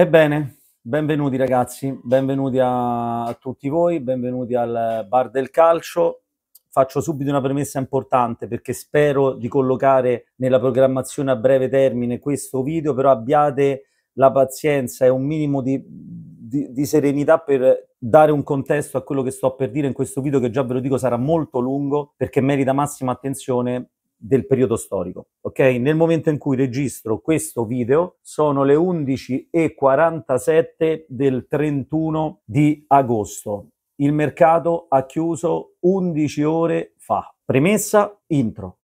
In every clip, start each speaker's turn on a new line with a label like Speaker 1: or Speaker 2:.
Speaker 1: Ebbene, benvenuti ragazzi, benvenuti a, a tutti voi, benvenuti al Bar del Calcio. Faccio subito una premessa importante perché spero di collocare nella programmazione a breve termine questo video, però abbiate la pazienza e un minimo di, di, di, serenità per dare un contesto a quello che sto per dire in questo video che già ve lo dico sarà molto lungo perché merita massima attenzione del periodo storico. Ok? Nel momento in cui registro questo video sono le 11.47 del 31 di agosto. Il mercato ha chiuso 11 ore fa. Premessa, intro.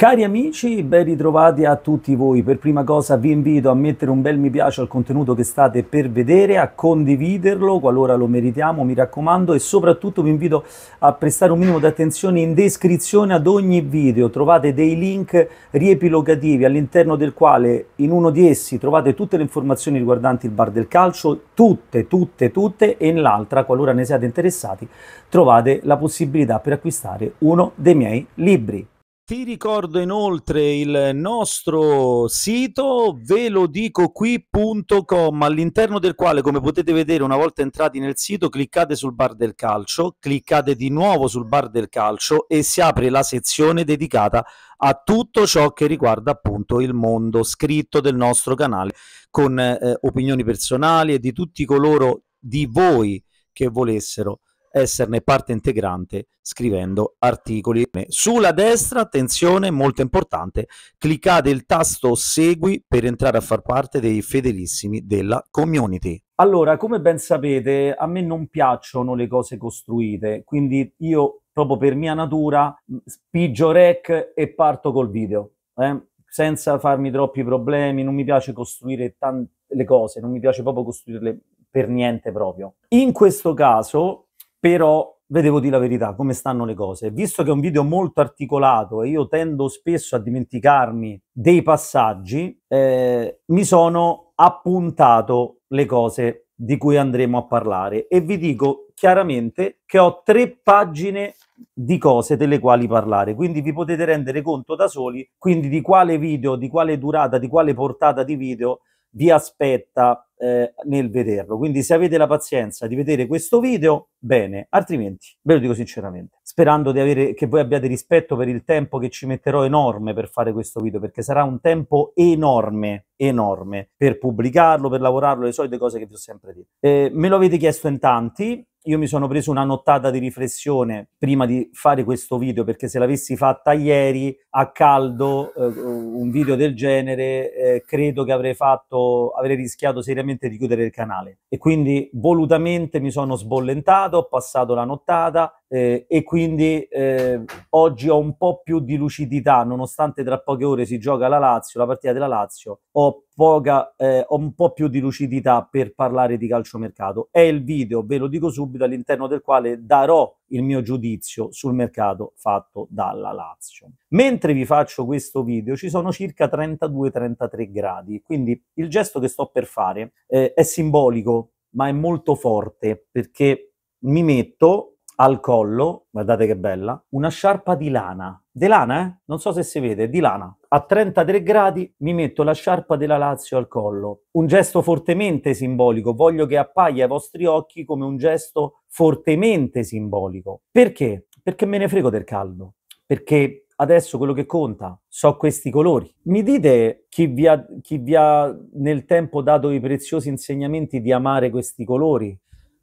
Speaker 1: Cari amici, ben ritrovati a tutti voi. Per prima cosa vi invito a mettere un bel mi piace al contenuto che state per vedere, a condividerlo qualora lo meritiamo, mi raccomando, e soprattutto vi invito a prestare un minimo di attenzione in descrizione ad ogni video. Trovate dei link riepilogativi all'interno del quale in uno di essi trovate tutte le informazioni riguardanti il bar del calcio, tutte, tutte, tutte, e nell'altra, qualora ne siate interessati, trovate la possibilità per acquistare uno dei miei libri. Ti ricordo inoltre il nostro sito velodicoqui.com all'interno del quale come potete vedere una volta entrati nel sito cliccate sul bar del calcio, cliccate di nuovo sul bar del calcio e si apre la sezione dedicata a tutto ciò che riguarda appunto il mondo scritto del nostro canale con eh, opinioni personali e di tutti coloro di voi che volessero esserne parte integrante scrivendo articoli. Sulla destra, attenzione, molto importante, cliccate il tasto Segui per entrare a far parte dei fedelissimi della community. Allora, come ben sapete, a me non piacciono le cose costruite, quindi io proprio per mia natura spigio rec e parto col video, eh? senza farmi troppi problemi, non mi piace costruire tante le cose, non mi piace proprio costruirle per niente proprio. In questo caso però vedevo di la verità, come stanno le cose. Visto che è un video molto articolato e io tendo spesso a dimenticarmi dei passaggi, eh, mi sono appuntato le cose di cui andremo a parlare e vi dico chiaramente che ho tre pagine di cose delle quali parlare, quindi vi potete rendere conto da soli quindi di quale video, di quale durata, di quale portata di video vi aspetta eh, nel vederlo. Quindi se avete la pazienza di vedere questo video, bene, altrimenti ve lo dico sinceramente, sperando di avere, che voi abbiate rispetto per il tempo che ci metterò enorme per fare questo video, perché sarà un tempo enorme, enorme per pubblicarlo, per lavorarlo, le solite cose che vi ho sempre detto. Eh, me lo avete chiesto in tanti, io mi sono preso una nottata di riflessione prima di fare questo video, perché se l'avessi fatta ieri a caldo eh, un video del genere, eh, credo che avrei, fatto, avrei rischiato seriamente di chiudere il canale. E quindi volutamente mi sono sbollentato, ho passato la nottata, eh, e quindi eh, oggi ho un po' più di lucidità, nonostante tra poche ore si gioca la Lazio, la partita della Lazio, ho, poca, eh, ho un po' più di lucidità per parlare di calciomercato. È il video, ve lo dico subito, all'interno del quale darò il mio giudizio sul mercato fatto dalla Lazio. Mentre vi faccio questo video ci sono circa 32-33 gradi, quindi il gesto che sto per fare eh, è simbolico, ma è molto forte perché mi metto al collo, guardate che bella, una sciarpa di lana. Di lana, eh? Non so se si vede, di lana. A 33 gradi mi metto la sciarpa della Lazio al collo. Un gesto fortemente simbolico, voglio che appaia ai vostri occhi come un gesto fortemente simbolico. Perché? Perché me ne frego del caldo. Perché adesso quello che conta so questi colori. Mi dite chi vi, ha, chi vi ha nel tempo dato i preziosi insegnamenti di amare questi colori?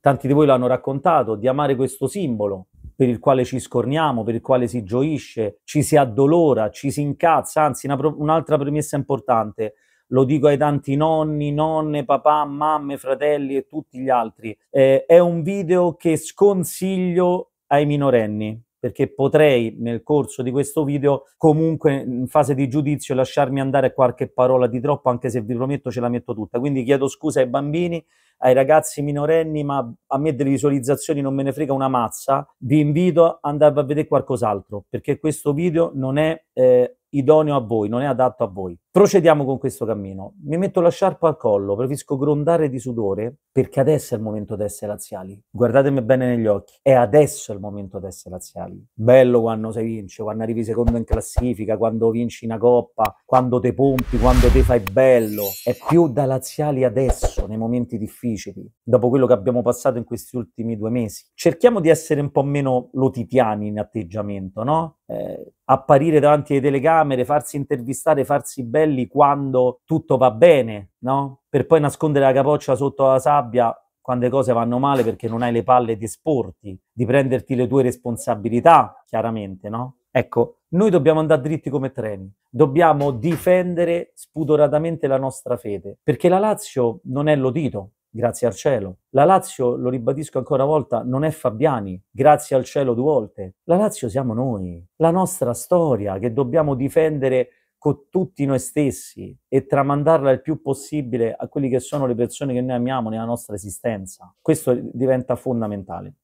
Speaker 1: tanti di voi l'hanno raccontato, di amare questo simbolo per il quale ci scorniamo, per il quale si gioisce, ci si addolora, ci si incazza, anzi pro- un'altra premessa importante, lo dico ai tanti nonni, nonne, papà, mamme, fratelli e tutti gli altri, eh, è un video che sconsiglio ai minorenni perché potrei nel corso di questo video comunque in fase di giudizio lasciarmi andare qualche parola di troppo anche se vi prometto ce la metto tutta quindi chiedo scusa ai bambini ai ragazzi minorenni, ma a me delle visualizzazioni non me ne frega una mazza, vi invito ad andare a vedere qualcos'altro, perché questo video non è eh, idoneo a voi, non è adatto a voi. Procediamo con questo cammino. Mi metto la sciarpa al collo, preferisco grondare di sudore perché adesso è il momento di essere laziali. Guardatemi bene negli occhi, è adesso il momento di essere laziali. Bello quando sei vince, quando arrivi secondo in classifica, quando vinci una coppa, quando te pompi, quando te fai bello. È più da laziali adesso, nei momenti difficili, dopo quello che abbiamo passato in questi ultimi due mesi. Cerchiamo di essere un po' meno lotitiani in atteggiamento, no? Eh, apparire davanti alle telecamere, farsi intervistare, farsi bello cappelli quando tutto va bene, no? Per poi nascondere la capoccia sotto la sabbia quando le cose vanno male perché non hai le palle di esporti, di prenderti le tue responsabilità, chiaramente, no? Ecco, noi dobbiamo andare dritti come treni, dobbiamo difendere spudoratamente la nostra fede, perché la Lazio non è Lodito, grazie al cielo. La Lazio, lo ribadisco ancora una volta, non è Fabiani, grazie al cielo due volte. La Lazio siamo noi, la nostra storia che dobbiamo difendere con tutti noi stessi e tramandarla il più possibile a quelli che sono le persone che noi amiamo nella nostra esistenza. Questo diventa fondamentale.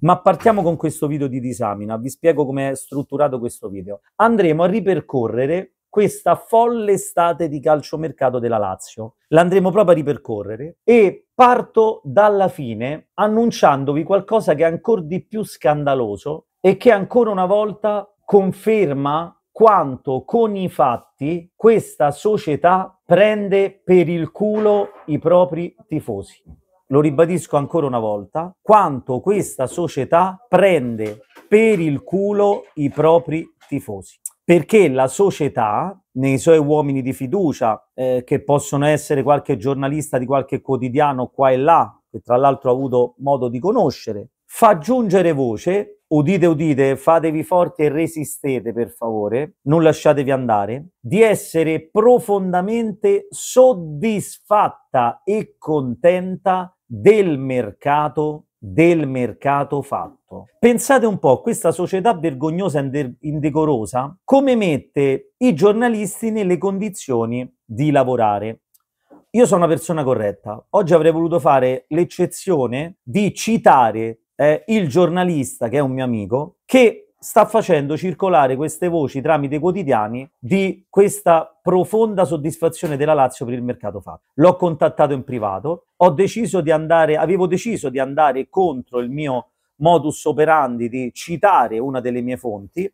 Speaker 1: Ma partiamo con questo video di disamina, vi spiego come è strutturato questo video. Andremo a ripercorrere questa folle estate di calciomercato della Lazio. L'andremo proprio a ripercorrere e parto dalla fine annunciandovi qualcosa che è ancora di più scandaloso e che ancora una volta conferma quanto con i fatti questa società prende per il culo i propri tifosi. Lo ribadisco ancora una volta, quanto questa società prende per il culo i propri tifosi. Perché la società, nei suoi uomini di fiducia, eh, che possono essere qualche giornalista di qualche quotidiano qua e là, che tra l'altro ho avuto modo di conoscere, fa giungere voce udite udite, fatevi forte e resistete per favore, non lasciatevi andare, di essere profondamente soddisfatta e contenta del mercato del mercato fatto. Pensate un po', questa società vergognosa e indecorosa come mette i giornalisti nelle condizioni di lavorare. Io sono una persona corretta. Oggi avrei voluto fare l'eccezione di citare eh, il giornalista, che è un mio amico, che sta facendo circolare queste voci tramite i quotidiani di questa profonda soddisfazione della Lazio per il mercato fatto. L'ho contattato in privato, ho deciso di andare, avevo deciso di andare contro il mio modus operandi di citare una delle mie fonti,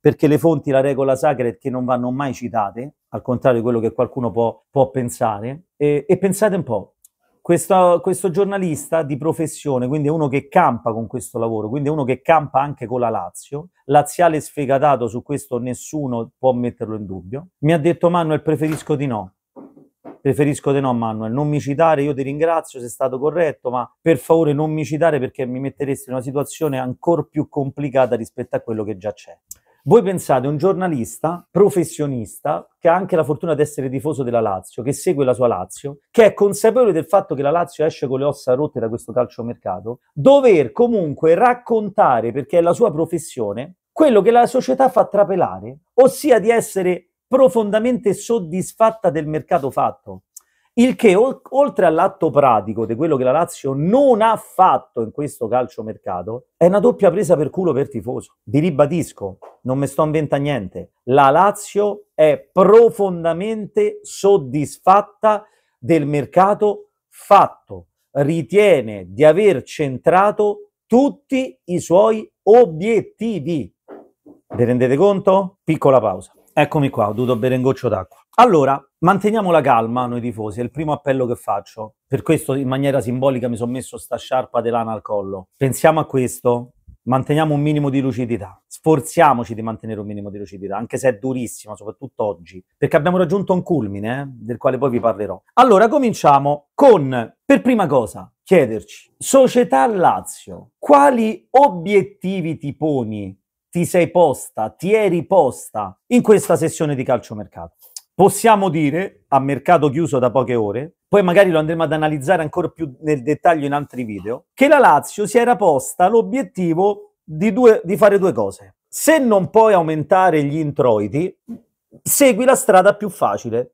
Speaker 1: perché le fonti, la regola sacra è che non vanno mai citate, al contrario di quello che qualcuno può, può pensare. E, e pensate un po', questo, questo, giornalista di professione, quindi è uno che campa con questo lavoro, quindi è uno che campa anche con la Lazio, laziale sfegatato, su questo nessuno può metterlo in dubbio, mi ha detto Manuel preferisco di no, preferisco di no Manuel, non mi citare, io ti ringrazio, sei stato corretto, ma per favore non mi citare perché mi metteresti in una situazione ancora più complicata rispetto a quello che già c'è. Voi pensate un giornalista professionista che ha anche la fortuna di essere tifoso della Lazio, che segue la sua Lazio, che è consapevole del fatto che la Lazio esce con le ossa rotte da questo calciomercato, dover comunque raccontare, perché è la sua professione, quello che la società fa trapelare, ossia di essere profondamente soddisfatta del mercato fatto. Il che, oltre all'atto pratico di quello che la Lazio non ha fatto in questo calciomercato, è una doppia presa per culo per tifoso. Vi ribadisco, non mi sto inventando niente. La Lazio è profondamente soddisfatta del mercato fatto. Ritiene di aver centrato tutti i suoi obiettivi. Vi rendete conto? Piccola pausa. Eccomi qua, ho dovuto bere un goccio d'acqua. Allora, manteniamo la calma noi tifosi, è il primo appello che faccio. Per questo in maniera simbolica mi sono messo sta sciarpa di lana al collo. Pensiamo a questo, manteniamo un minimo di lucidità, sforziamoci di mantenere un minimo di lucidità, anche se è durissima, soprattutto oggi, perché abbiamo raggiunto un culmine eh, del quale poi vi parlerò. Allora, cominciamo con, per prima cosa, chiederci, società Lazio, quali obiettivi ti poni, ti sei posta, ti eri posta in questa sessione di calciomercato? possiamo dire, a mercato chiuso da poche ore, poi magari lo andremo ad analizzare ancora più nel dettaglio in altri video, che la Lazio si era posta l'obiettivo di, due, di fare due cose. Se non puoi aumentare gli introiti, segui la strada più facile,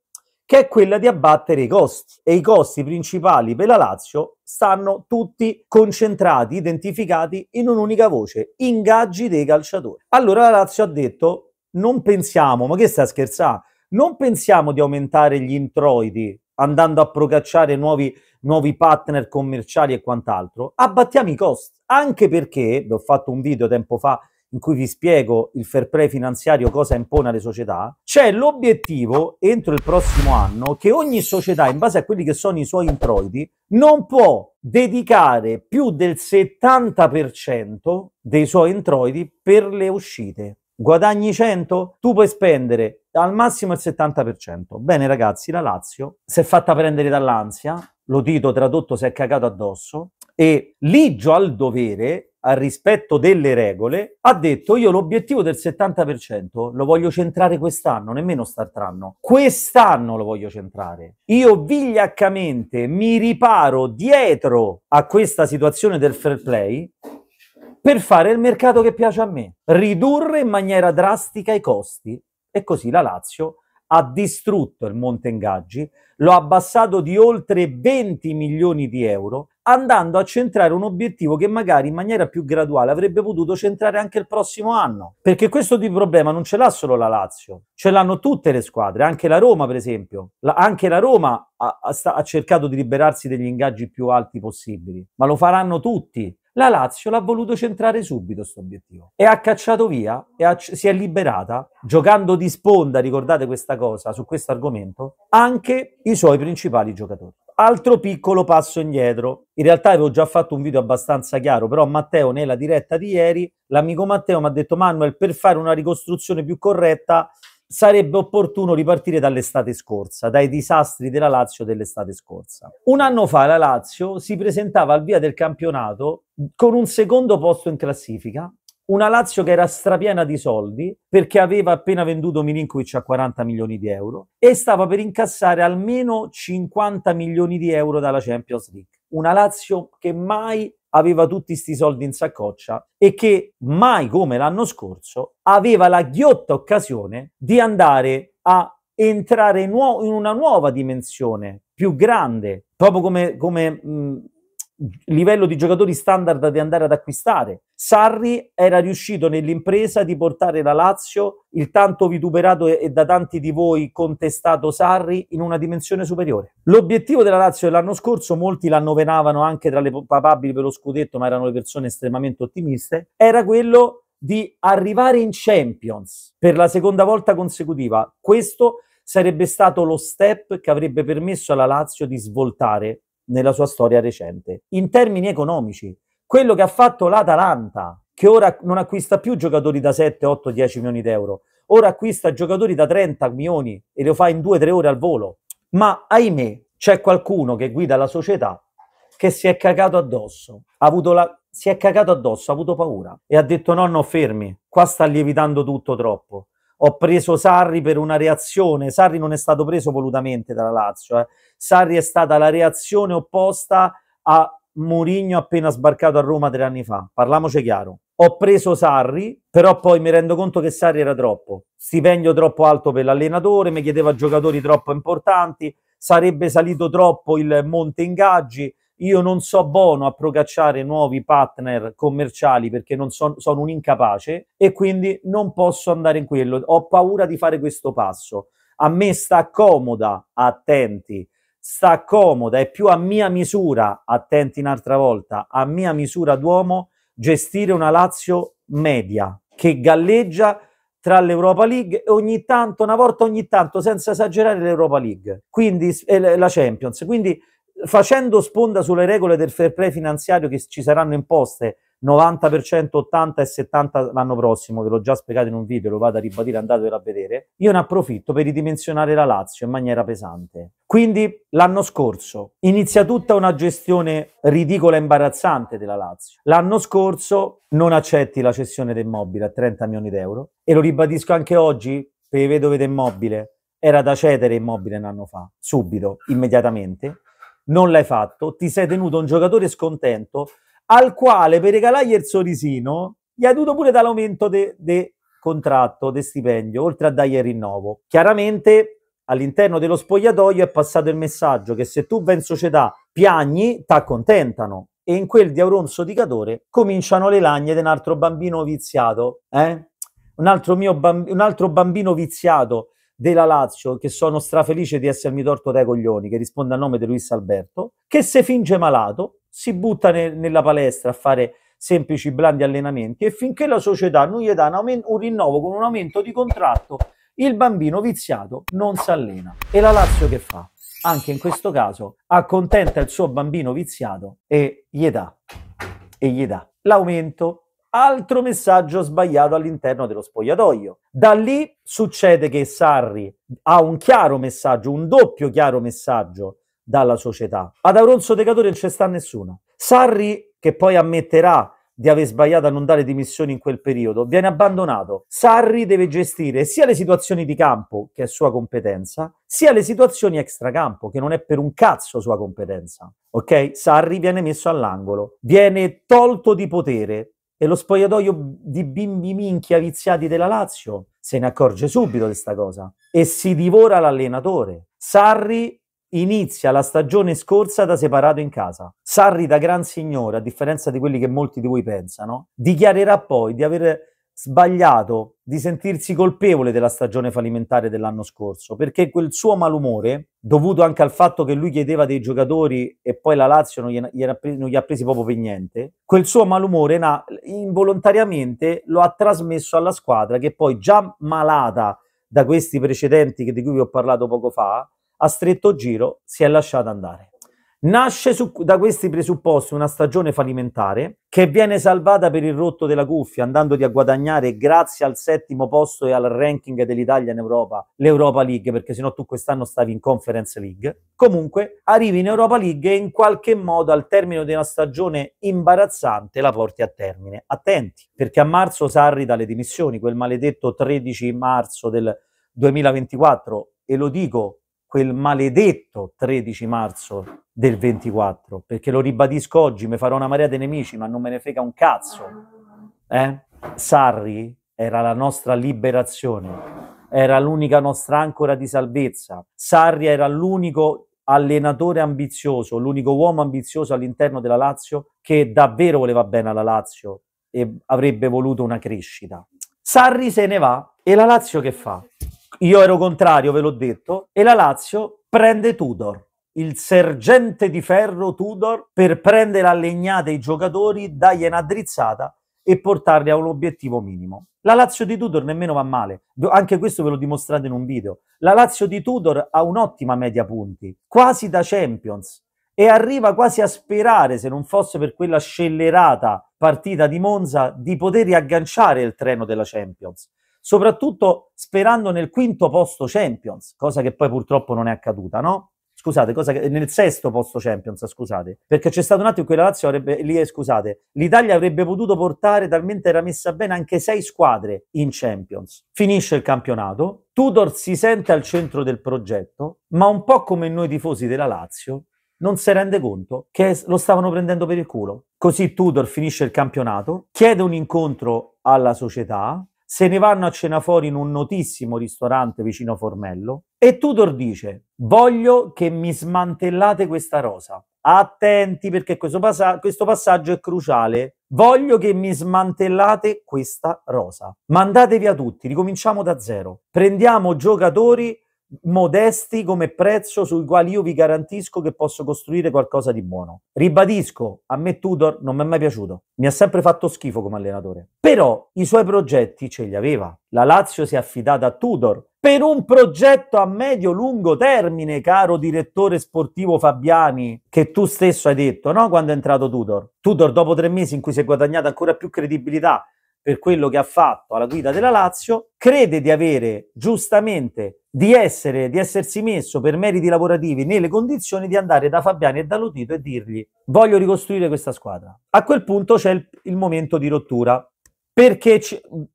Speaker 1: che è quella di abbattere i costi. E i costi principali per la Lazio stanno tutti concentrati, identificati in un'unica voce, ingaggi dei calciatori. Allora la Lazio ha detto, non pensiamo, ma che sta scherzando? non pensiamo di aumentare gli introiti andando a procacciare nuovi, nuovi partner commerciali e quant'altro, abbattiamo i costi, anche perché, vi ho fatto un video tempo fa in cui vi spiego il fair play finanziario cosa impone alle società, c'è l'obiettivo entro il prossimo anno che ogni società, in base a quelli che sono i suoi introiti, non può dedicare più del 70% dei suoi introiti per le uscite guadagni 100, tu puoi spendere al massimo il 70%. Bene ragazzi, la Lazio si è fatta prendere dall'ansia, lo dito tradotto si è cagato addosso e Ligio al dovere, al rispetto delle regole, ha detto io l'obiettivo del 70% lo voglio centrare quest'anno, nemmeno start'anno. Quest'anno lo voglio centrare. Io vigliaccamente mi riparo dietro a questa situazione del fair play per fare il mercato che piace a me, ridurre in maniera drastica i costi. E così la Lazio ha distrutto il Monte Engaggi, lo ha abbassato di oltre 20 milioni di euro, andando a centrare un obiettivo che magari in maniera più graduale avrebbe potuto centrare anche il prossimo anno. Perché questo tipo di problema non ce l'ha solo la Lazio, ce l'hanno tutte le squadre, anche la Roma per esempio. La, anche la Roma ha, ha, sta, ha cercato di liberarsi degli ingaggi più alti possibili, ma lo faranno tutti. La Lazio l'ha voluto centrare subito questo obiettivo e ha cacciato via, e ha, si è liberata, giocando di sponda, ricordate questa cosa, su questo argomento, anche i suoi principali giocatori. Altro piccolo passo indietro. In realtà avevo già fatto un video abbastanza chiaro, però Matteo nella diretta di ieri, l'amico Matteo mi ha detto Manuel, per fare una ricostruzione più corretta sarebbe opportuno ripartire dall'estate scorsa, dai disastri della Lazio dell'estate scorsa. Un anno fa la Lazio si presentava al via del campionato con un secondo posto in classifica, una Lazio che era strapiena di soldi perché aveva appena venduto Milinkovic a 40 milioni di euro e stava per incassare almeno 50 milioni di euro dalla Champions League. Una Lazio che mai aveva tutti questi soldi in saccoccia e che mai come l'anno scorso aveva la ghiotta occasione di andare a entrare in una nuova dimensione più grande, proprio come, come mh, mm, livello di giocatori standard di andare ad acquistare. Sarri era riuscito nell'impresa di portare la Lazio, il tanto vituperato e da tanti di voi contestato Sarri, in una dimensione superiore. L'obiettivo della Lazio dell'anno scorso, molti l'annovenavano anche tra le papabili per lo scudetto, ma erano le persone estremamente ottimiste, era quello di arrivare in Champions per la seconda volta consecutiva. Questo sarebbe stato lo step che avrebbe permesso alla Lazio di svoltare nella sua storia recente. In termini economici, quello che ha fatto l'Atalanta, che ora non acquista più giocatori da 7, 8, 10 milioni di euro, ora acquista giocatori da 30 milioni e lo fa in 2-3 ore al volo. Ma ahimè, c'è qualcuno che guida la società che si è cagato addosso, ha avuto la, si è cagato addosso, ha avuto paura e ha detto no, no, fermi, qua sta lievitando tutto troppo ho preso Sarri per una reazione. Sarri non è stato preso volutamente dalla Lazio. Eh. Sarri è stata la reazione opposta a Mourinho appena sbarcato a Roma tre anni fa. Parliamoci chiaro. Ho preso Sarri, però poi mi rendo conto che Sarri era troppo. Stipendio troppo alto per l'allenatore, mi chiedeva giocatori troppo importanti, sarebbe salito troppo il monte ingaggi, io non so buono a procacciare nuovi partner commerciali perché non so, sono un incapace e quindi non posso andare in quello, ho paura di fare questo passo. A me sta comoda, attenti, sta comoda, è più a mia misura, attenti un'altra volta, a mia misura d'uomo gestire una Lazio media che galleggia tra l'Europa League e ogni tanto, una volta ogni tanto, senza esagerare, l'Europa League, quindi eh, la Champions. Quindi facendo sponda sulle regole del fair play finanziario che ci saranno imposte 90%, 80 e 70 l'anno prossimo, ve l'ho già spiegato in un video, lo vado a ribadire, andatevelo a vedere, io ne approfitto per ridimensionare la Lazio in maniera pesante. Quindi l'anno scorso inizia tutta una gestione ridicola e imbarazzante della Lazio. L'anno scorso non accetti la cessione dell'immobile a 30 milioni d'euro e lo ribadisco anche oggi per i vedovi dell'immobile, Era da cedere immobile un anno fa, subito, immediatamente non l'hai fatto, ti sei tenuto un giocatore scontento al quale per regalargli il sorrisino gli hai dovuto pure dall'aumento l'aumento del de contratto, del stipendio, oltre a dargli il rinnovo. Chiaramente all'interno dello spogliatoio è passato il messaggio che se tu vai in società piagni, ti accontentano. E in quel di Auronzo di Cadore cominciano le lagne di un altro bambino viziato, eh? un, altro bamb- un altro bambino viziato della Lazio, che sono strafelice di essermi torto dai coglioni, che risponde a nome di Luis Alberto, che se finge malato, si butta ne- nella palestra a fare semplici blandi allenamenti e finché la società non gli dà un, aument- un rinnovo con un aumento di contratto, il bambino viziato non si allena. E la Lazio che fa? Anche in questo caso accontenta il suo bambino viziato e gli dà, e gli dà l'aumento altro messaggio sbagliato all'interno dello spogliatoio. Da lì succede che Sarri ha un chiaro messaggio, un doppio chiaro messaggio dalla società. Ad Auronzo Decatore non ci sta nessuno. Sarri, che poi ammetterà di aver sbagliato a non dare dimissioni in quel periodo, viene abbandonato. Sarri deve gestire sia le situazioni di campo, che è sua competenza, sia le situazioni extracampo, che non è per un cazzo sua competenza. Ok? Sarri viene messo all'angolo, viene tolto di potere, e lo spogliatoio di bimbi minchia viziati della Lazio se ne accorge subito di questa cosa e si divora l'allenatore. Sarri inizia la stagione scorsa da separato in casa. Sarri da gran signore, a differenza di quelli che molti di voi pensano, dichiarerà poi di aver sbagliato di sentirsi colpevole della stagione fallimentare dell'anno scorso, perché quel suo malumore, dovuto anche al fatto che lui chiedeva dei giocatori e poi la Lazio non gli, non gli ha presi proprio per niente, quel suo malumore na, involontariamente lo ha trasmesso alla squadra che poi già malata da questi precedenti di cui vi ho parlato poco fa, a stretto giro si è lasciata andare. Nasce su, da questi presupposti una stagione fallimentare che viene salvata per il rotto della cuffia, andandoti a guadagnare grazie al settimo posto e al ranking dell'Italia in Europa l'Europa League, perché sennò tu quest'anno stavi in Conference League. Comunque arrivi in Europa League e in qualche modo al termine di una stagione imbarazzante la porti a termine. Attenti, perché a marzo Sarri dalle dimissioni, quel maledetto 13 marzo del 2024, e lo dico quel maledetto 13 marzo del 24, perché lo ribadisco oggi, mi farò una marea di nemici, ma non me ne frega un cazzo. Eh? Sarri era la nostra liberazione, era l'unica nostra ancora di salvezza. Sarri era l'unico allenatore ambizioso, l'unico uomo ambizioso all'interno della Lazio che davvero voleva bene alla Lazio e avrebbe voluto una crescita. Sarri se ne va e la Lazio che fa? Io ero contrario, ve l'ho detto, e la Lazio prende Tudor il sergente di ferro Tudor per prendere a legnata i giocatori, dargli una drizzata e portarli a un obiettivo minimo. La Lazio di Tudor nemmeno va male, anche questo ve l'ho dimostrato in un video. La Lazio di Tudor ha un'ottima media punti, quasi da Champions, e arriva quasi a sperare, se non fosse per quella scellerata partita di Monza, di poter riagganciare il treno della Champions soprattutto sperando nel quinto posto Champions, cosa che poi purtroppo non è accaduta, no? Scusate, cosa che, nel sesto posto Champions, scusate, perché c'è stato un attimo in cui la Lazio avrebbe, lì, eh, scusate, l'Italia avrebbe potuto portare, talmente era messa bene, anche sei squadre in Champions. Finisce il campionato, Tudor si sente al centro del progetto, ma un po' come noi tifosi della Lazio, non si rende conto che lo stavano prendendo per il culo. Così Tudor finisce il campionato, chiede un incontro alla società, se ne vanno a cena fuori in un notissimo ristorante vicino a Formello e Tudor dice voglio che mi smantellate questa rosa. Attenti perché questo, passa- questo passaggio è cruciale. Voglio che mi smantellate questa rosa. Mandatevi a tutti, ricominciamo da zero. Prendiamo giocatori modesti come prezzo sui quali io vi garantisco che posso costruire qualcosa di buono. Ribadisco, a me Tudor non mi è mai piaciuto, mi ha sempre fatto schifo come allenatore, però i suoi progetti ce li aveva. La Lazio si è affidata a Tudor per un progetto a medio-lungo termine, caro direttore sportivo Fabiani, che tu stesso hai detto, no? Quando è entrato Tudor. Tudor dopo tre mesi in cui si è guadagnata ancora più credibilità, per quello che ha fatto alla guida della Lazio, crede di avere giustamente di essere di essersi messo per meriti lavorativi nelle condizioni di andare da Fabiani e dall'Udito e dirgli voglio ricostruire questa squadra. A quel punto c'è il, il momento di rottura perché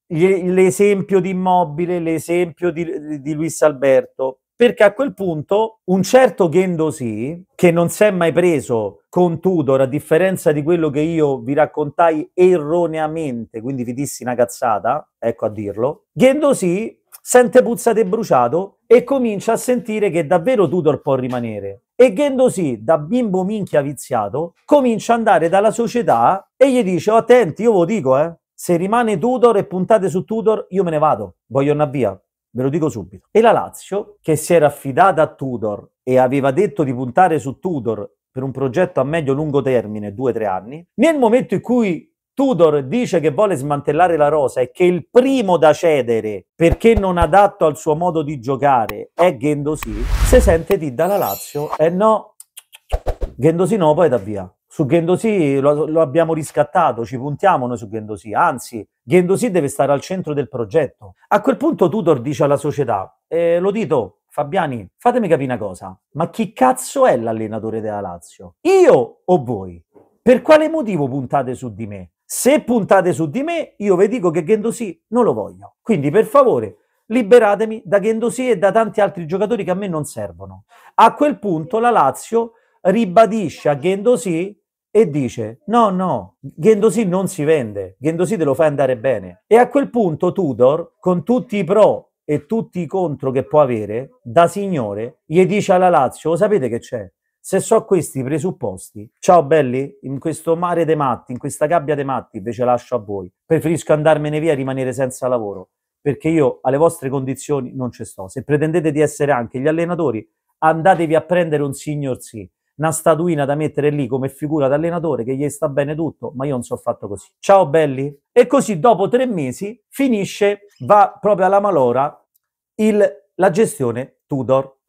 Speaker 1: l'esempio di Immobile, l'esempio di, di Luis Alberto, perché a quel punto un certo sì, che non si è mai preso con Tudor, a differenza di quello che io vi raccontai erroneamente, quindi vi dissi una cazzata, ecco a dirlo, sì sente puzzate e bruciato e comincia a sentire che davvero Tudor può rimanere. E sì, da bimbo minchia viziato, comincia ad andare dalla società e gli dice, oh, attenti, io ve lo dico, eh, se rimane Tudor e puntate su Tudor, io me ne vado, voglio andare via ve lo dico subito. E la Lazio, che si era affidata a Tudor e aveva detto di puntare su Tudor per un progetto a medio-lungo termine, due o tre anni, nel momento in cui Tudor dice che vuole smantellare la rosa e che il primo da cedere perché non adatto al suo modo di giocare è Gendosì, se sente di dalla Lazio e eh no, Gendosì no, poi da via su Gendosi lo, lo, abbiamo riscattato, ci puntiamo noi su Gendosi, anzi Gendosi deve stare al centro del progetto. A quel punto Tudor dice alla società, eh, lo dito, Fabiani, fatemi capire una cosa, ma chi cazzo è l'allenatore della Lazio? Io o voi? Per quale motivo puntate su di me? Se puntate su di me, io vi dico che Gendosi non lo voglio. Quindi per favore, liberatemi da Gendosi e da tanti altri giocatori che a me non servono. A quel punto la Lazio ribadisce a Gendosi e dice no, no, Gendosì non si vende, Gendosì te lo fai andare bene. E a quel punto Tudor, con tutti i pro e tutti i contro che può avere, da signore, gli dice alla Lazio, lo sapete che c'è? Se so questi presupposti, ciao belli, in questo mare dei matti, in questa gabbia dei matti, ve ce lascio a voi. Preferisco andarmene via e rimanere senza lavoro, perché io alle vostre condizioni non ci sto. Se pretendete di essere anche gli allenatori, andatevi a prendere un signor sì una statuina da mettere lì come figura d'allenatore che gli sta bene tutto, ma io non sono fatto così. Ciao belli. E così dopo tre mesi finisce, va proprio alla malora il, la gestione Tudor.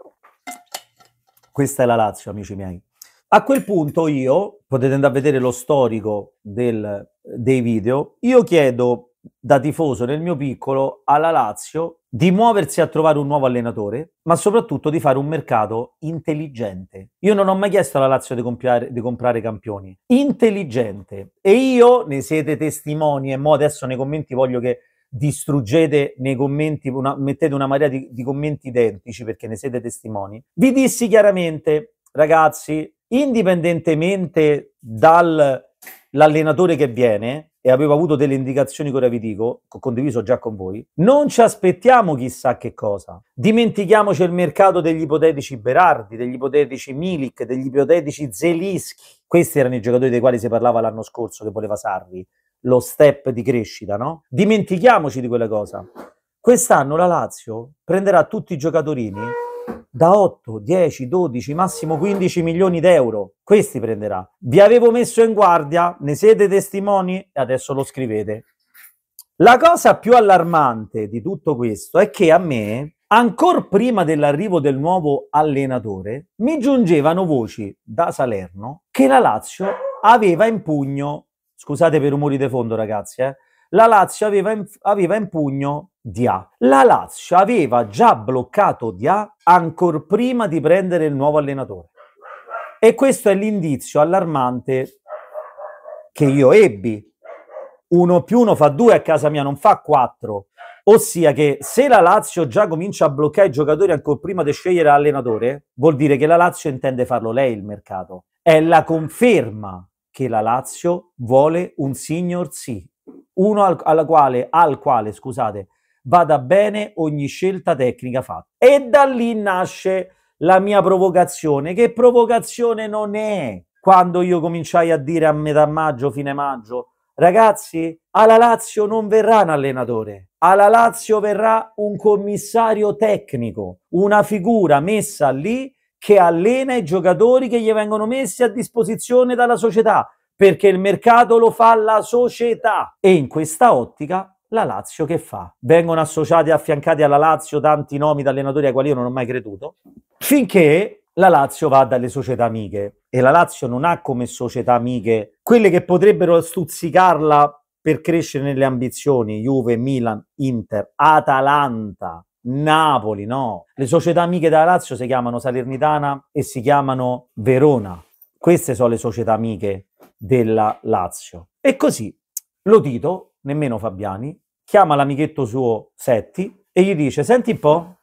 Speaker 1: Questa è la Lazio, amici miei. A quel punto io, potete andare a vedere lo storico del, dei video, io chiedo da tifoso nel mio piccolo alla Lazio di muoversi a trovare un nuovo allenatore, ma soprattutto di fare un mercato intelligente. Io non ho mai chiesto alla Lazio di, compiare, di comprare campioni. Intelligente. E io ne siete testimoni e mo adesso nei commenti voglio che distruggete nei commenti, una, mettete una marea di, di commenti identici perché ne siete testimoni. Vi dissi chiaramente, ragazzi, indipendentemente dall'allenatore che viene, e avevo avuto delle indicazioni che ora vi dico, ho condiviso già con voi, non ci aspettiamo chissà che cosa. Dimentichiamoci il mercato degli ipotetici Berardi, degli ipotetici Milik, degli ipotetici Zelischi. Questi erano i giocatori dei quali si parlava l'anno scorso che voleva Sarri, lo step di crescita, no? Dimentichiamoci di quella cosa. Quest'anno la Lazio prenderà tutti i giocatori da 8, 10, 12, massimo 15 milioni d'euro. Questi prenderà. Vi avevo messo in guardia, ne siete testimoni? e Adesso lo scrivete. La cosa più allarmante di tutto questo è che a me, ancora prima dell'arrivo del nuovo allenatore, mi giungevano voci da Salerno che la Lazio aveva in pugno, scusate per i rumori di fondo ragazzi, eh, la Lazio aveva in, aveva in pugno Dia. La Lazio aveva già bloccato Dia ancora prima di prendere il nuovo allenatore. E questo è l'indizio allarmante che io ebbi. Uno più uno fa due a casa mia, non fa quattro. Ossia che se la Lazio già comincia a bloccare i giocatori ancora prima di scegliere l'allenatore, vuol dire che la Lazio intende farlo lei il mercato. È la conferma che la Lazio vuole un signor sì uno al, quale, al quale scusate, vada bene ogni scelta tecnica fatta. E da lì nasce la mia provocazione, che provocazione non è quando io cominciai a dire a metà maggio, fine maggio, ragazzi, alla Lazio non verrà un allenatore, alla Lazio verrà un commissario tecnico, una figura messa lì che allena i giocatori che gli vengono messi a disposizione dalla società perché il mercato lo fa la società e in questa ottica la Lazio che fa? Vengono associati e affiancati alla Lazio tanti nomi di allenatori ai quali io non ho mai creduto, finché la Lazio va dalle società amiche e la Lazio non ha come società amiche quelle che potrebbero stuzzicarla per crescere nelle ambizioni, Juve, Milan, Inter, Atalanta, Napoli, no. Le società amiche della Lazio si chiamano Salernitana e si chiamano Verona. Queste sono le società amiche della Lazio. E così Lotito, nemmeno Fabiani, chiama l'amichetto suo Setti e gli dice: Senti un po',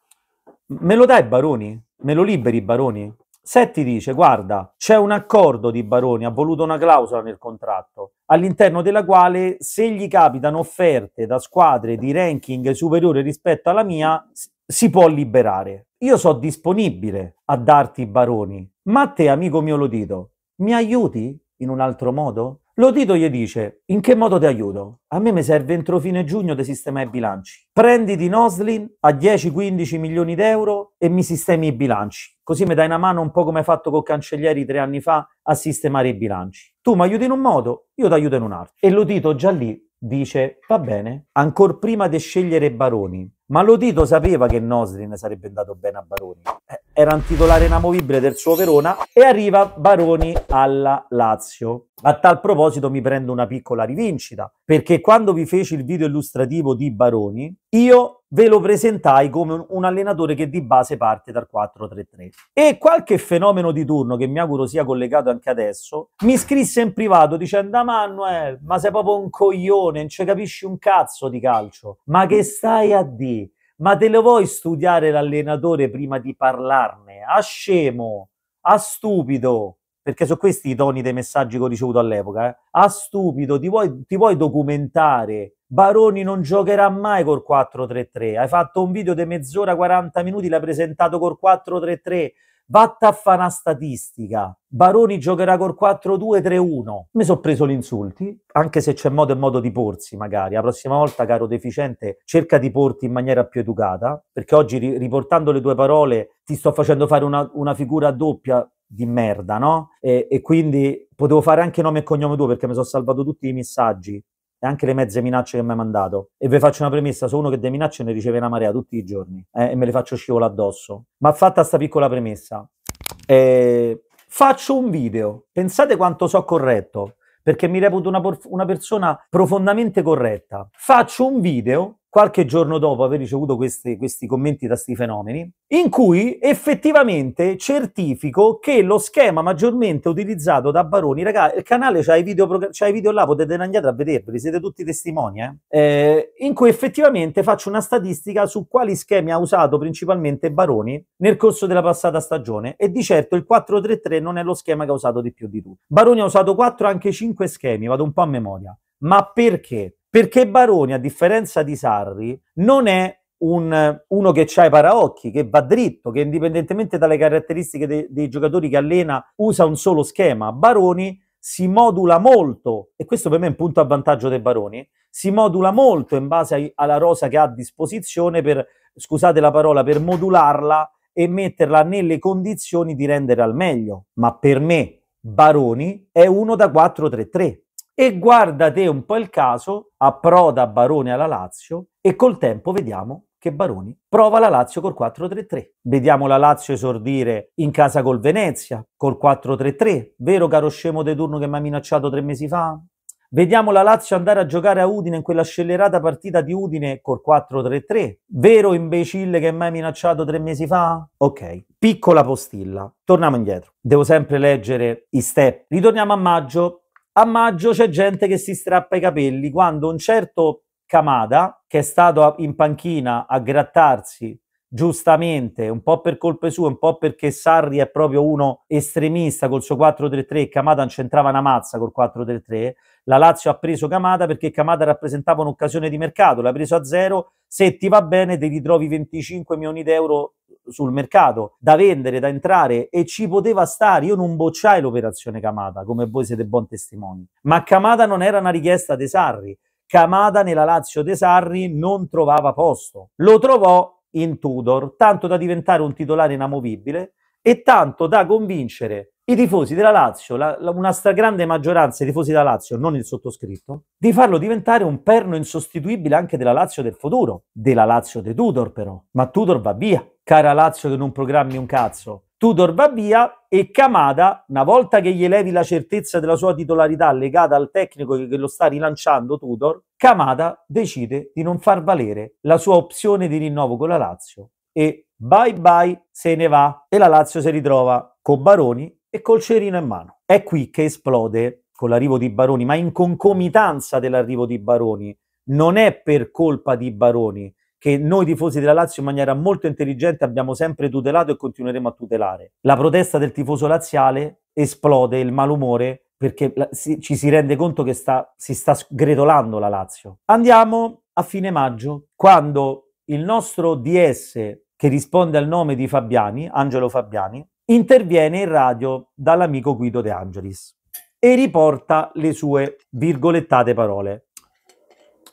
Speaker 1: me lo dai Baroni? Me lo liberi Baroni? Setti dice: Guarda, c'è un accordo di Baroni, ha voluto una clausola nel contratto, all'interno della quale se gli capitano offerte da squadre di ranking superiore rispetto alla mia, si può liberare. Io sono disponibile a darti Baroni, ma te, amico mio Lodito, mi aiuti? in un altro modo? Lo Tito gli dice, in che modo ti aiuto? A me mi serve entro fine giugno di sistemare i bilanci. Prendi di Noslin a 10-15 milioni d'euro e mi sistemi i bilanci. Così mi dai una mano un po' come hai fatto con Cancellieri tre anni fa a sistemare i bilanci. Tu mi aiuti in un modo, io ti aiuto in un altro. E lo Tito già lì dice, va bene, ancora prima di scegliere Baroni, ma Lotito sapeva che Nosrin sarebbe andato bene a Baroni. Eh, era un titolare inamovibile del suo Verona e arriva Baroni alla Lazio. A tal proposito mi prendo una piccola rivincita, perché quando vi feci il video illustrativo di Baroni, io ve lo presentai come un allenatore che di base parte dal 4-3-3. E qualche fenomeno di turno, che mi auguro sia collegato anche adesso, mi scrisse in privato dicendo Manuel, ma sei proprio un coglione, non ci capisci un cazzo di calcio. Ma che stai a dire? Ma te lo vuoi studiare l'allenatore prima di parlarne? A ah, scemo, a ah, stupido perché sono questi i toni dei messaggi che ho ricevuto all'epoca. Eh? Ah, stupido, ti vuoi, ti vuoi documentare Baroni non giocherà mai col 4-3-3. Hai fatto un video di mezz'ora, 40 minuti, l'hai presentato col 4-3-3. Vatta a fare una statistica. Baroni giocherà col 4-2-3-1. Mi sono preso gli insulti, anche se c'è modo e modo di porsi, magari. La prossima volta, caro deficiente, cerca di porti in maniera più educata, perché oggi, riportando le tue parole, ti sto facendo fare una, una figura doppia di merda, no? E, e, quindi potevo fare anche nome e cognome tuo perché mi sono salvato tutti i messaggi e anche le mezze minacce che mi ha mandato. E vi faccio una premessa, sono uno che delle minacce ne riceve una marea tutti i giorni eh, e me le faccio scivolare addosso. Ma fatta questa piccola premessa, eh, faccio un video, pensate quanto so corretto, perché mi reputo una, una persona profondamente corretta. Faccio un video qualche giorno dopo aver ricevuto questi, questi commenti da sti fenomeni, in cui effettivamente certifico che lo schema maggiormente utilizzato da Baroni, ragazzi, il canale c'ha i video, c'ha i video là, potete andare a vederveli, siete tutti testimoni, eh? Eh, in cui effettivamente faccio una statistica su quali schemi ha usato principalmente Baroni nel corso della passata stagione e di certo il 4-3-3 non è lo schema che ha usato di più di tutti. Baroni ha usato 4, anche 5 schemi, vado un po' a memoria. Ma perché? Perché Baroni, a differenza di Sarri, non è un, uno che ha i paraocchi, che va dritto, che indipendentemente dalle caratteristiche de, dei giocatori che allena usa un solo schema. Baroni si modula molto, e questo per me è un punto a vantaggio dei Baroni, si modula molto in base ai, alla rosa che ha a disposizione per, scusate la parola, per modularla e metterla nelle condizioni di rendere al meglio. Ma per me Baroni è uno da 4-3-3 e guarda te un po' il caso, approda Baroni alla Lazio e col tempo vediamo che Baroni prova la Lazio col 4-3-3. Vediamo la Lazio esordire in casa col Venezia col 4-3-3, vero caro scemo de turno che mi ha minacciato tre mesi fa? Vediamo la Lazio andare a giocare a Udine in quella scellerata partita di Udine col 4-3-3. Vero imbecille che mi hai minacciato tre mesi fa? Ok, piccola postilla. Torniamo indietro. Devo sempre leggere i step. Ritorniamo a maggio a maggio c'è gente che si strappa i capelli quando un certo Camada, che è stato in panchina a grattarsi giustamente, un po' per colpe sue, un po' perché Sarri è proprio uno estremista col suo 4-3-3, e Camada non c'entrava una mazza col 4-3-3, la Lazio ha preso Camada perché Camada rappresentava un'occasione di mercato, l'ha preso a zero, se ti va bene ti ritrovi 25 milioni di euro sul mercato da vendere, da entrare e ci poteva stare. Io non bocciai l'operazione Camada, come voi siete buon testimoni, ma Camada non era una richiesta dei Sarri. Camada nella Lazio De Sarri non trovava posto. Lo trovò in Tudor, tanto da diventare un titolare inamovibile e tanto da convincere i tifosi della Lazio, la, la, una stragrande maggioranza dei tifosi della Lazio, non il sottoscritto, di farlo diventare un perno insostituibile anche della Lazio del futuro, della Lazio de Tudor però, ma Tudor va via cara Lazio che non programmi un cazzo. Tudor va via e Camada, una volta che gli elevi la certezza della sua titolarità legata al tecnico che lo sta rilanciando Tudor, Camada decide di non far valere la sua opzione di rinnovo con la Lazio e bye bye se ne va e la Lazio si ritrova con Baroni e col cerino in mano. È qui che esplode con l'arrivo di Baroni, ma in concomitanza dell'arrivo di Baroni, non è per colpa di Baroni, che noi tifosi della Lazio in maniera molto intelligente abbiamo sempre tutelato e continueremo a tutelare. La protesta del tifoso laziale esplode, il malumore, perché ci si rende conto che sta, si sta sgretolando la Lazio. Andiamo a fine maggio, quando il nostro DS, che risponde al nome di Fabiani, Angelo Fabiani, interviene in radio dall'amico Guido De Angelis e riporta le sue virgolettate parole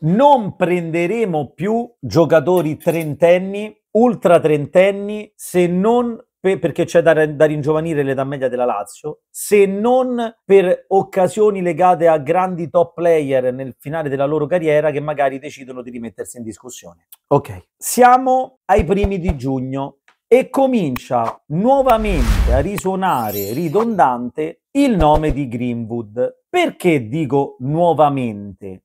Speaker 1: non prenderemo più giocatori trentenni, ultra trentenni, se non per, perché c'è da, da, ringiovanire l'età media della Lazio, se non per occasioni legate a grandi top player nel finale della loro carriera che magari decidono di rimettersi in discussione. Ok, siamo ai primi di giugno e comincia nuovamente a risuonare ridondante il nome di Greenwood. Perché dico nuovamente?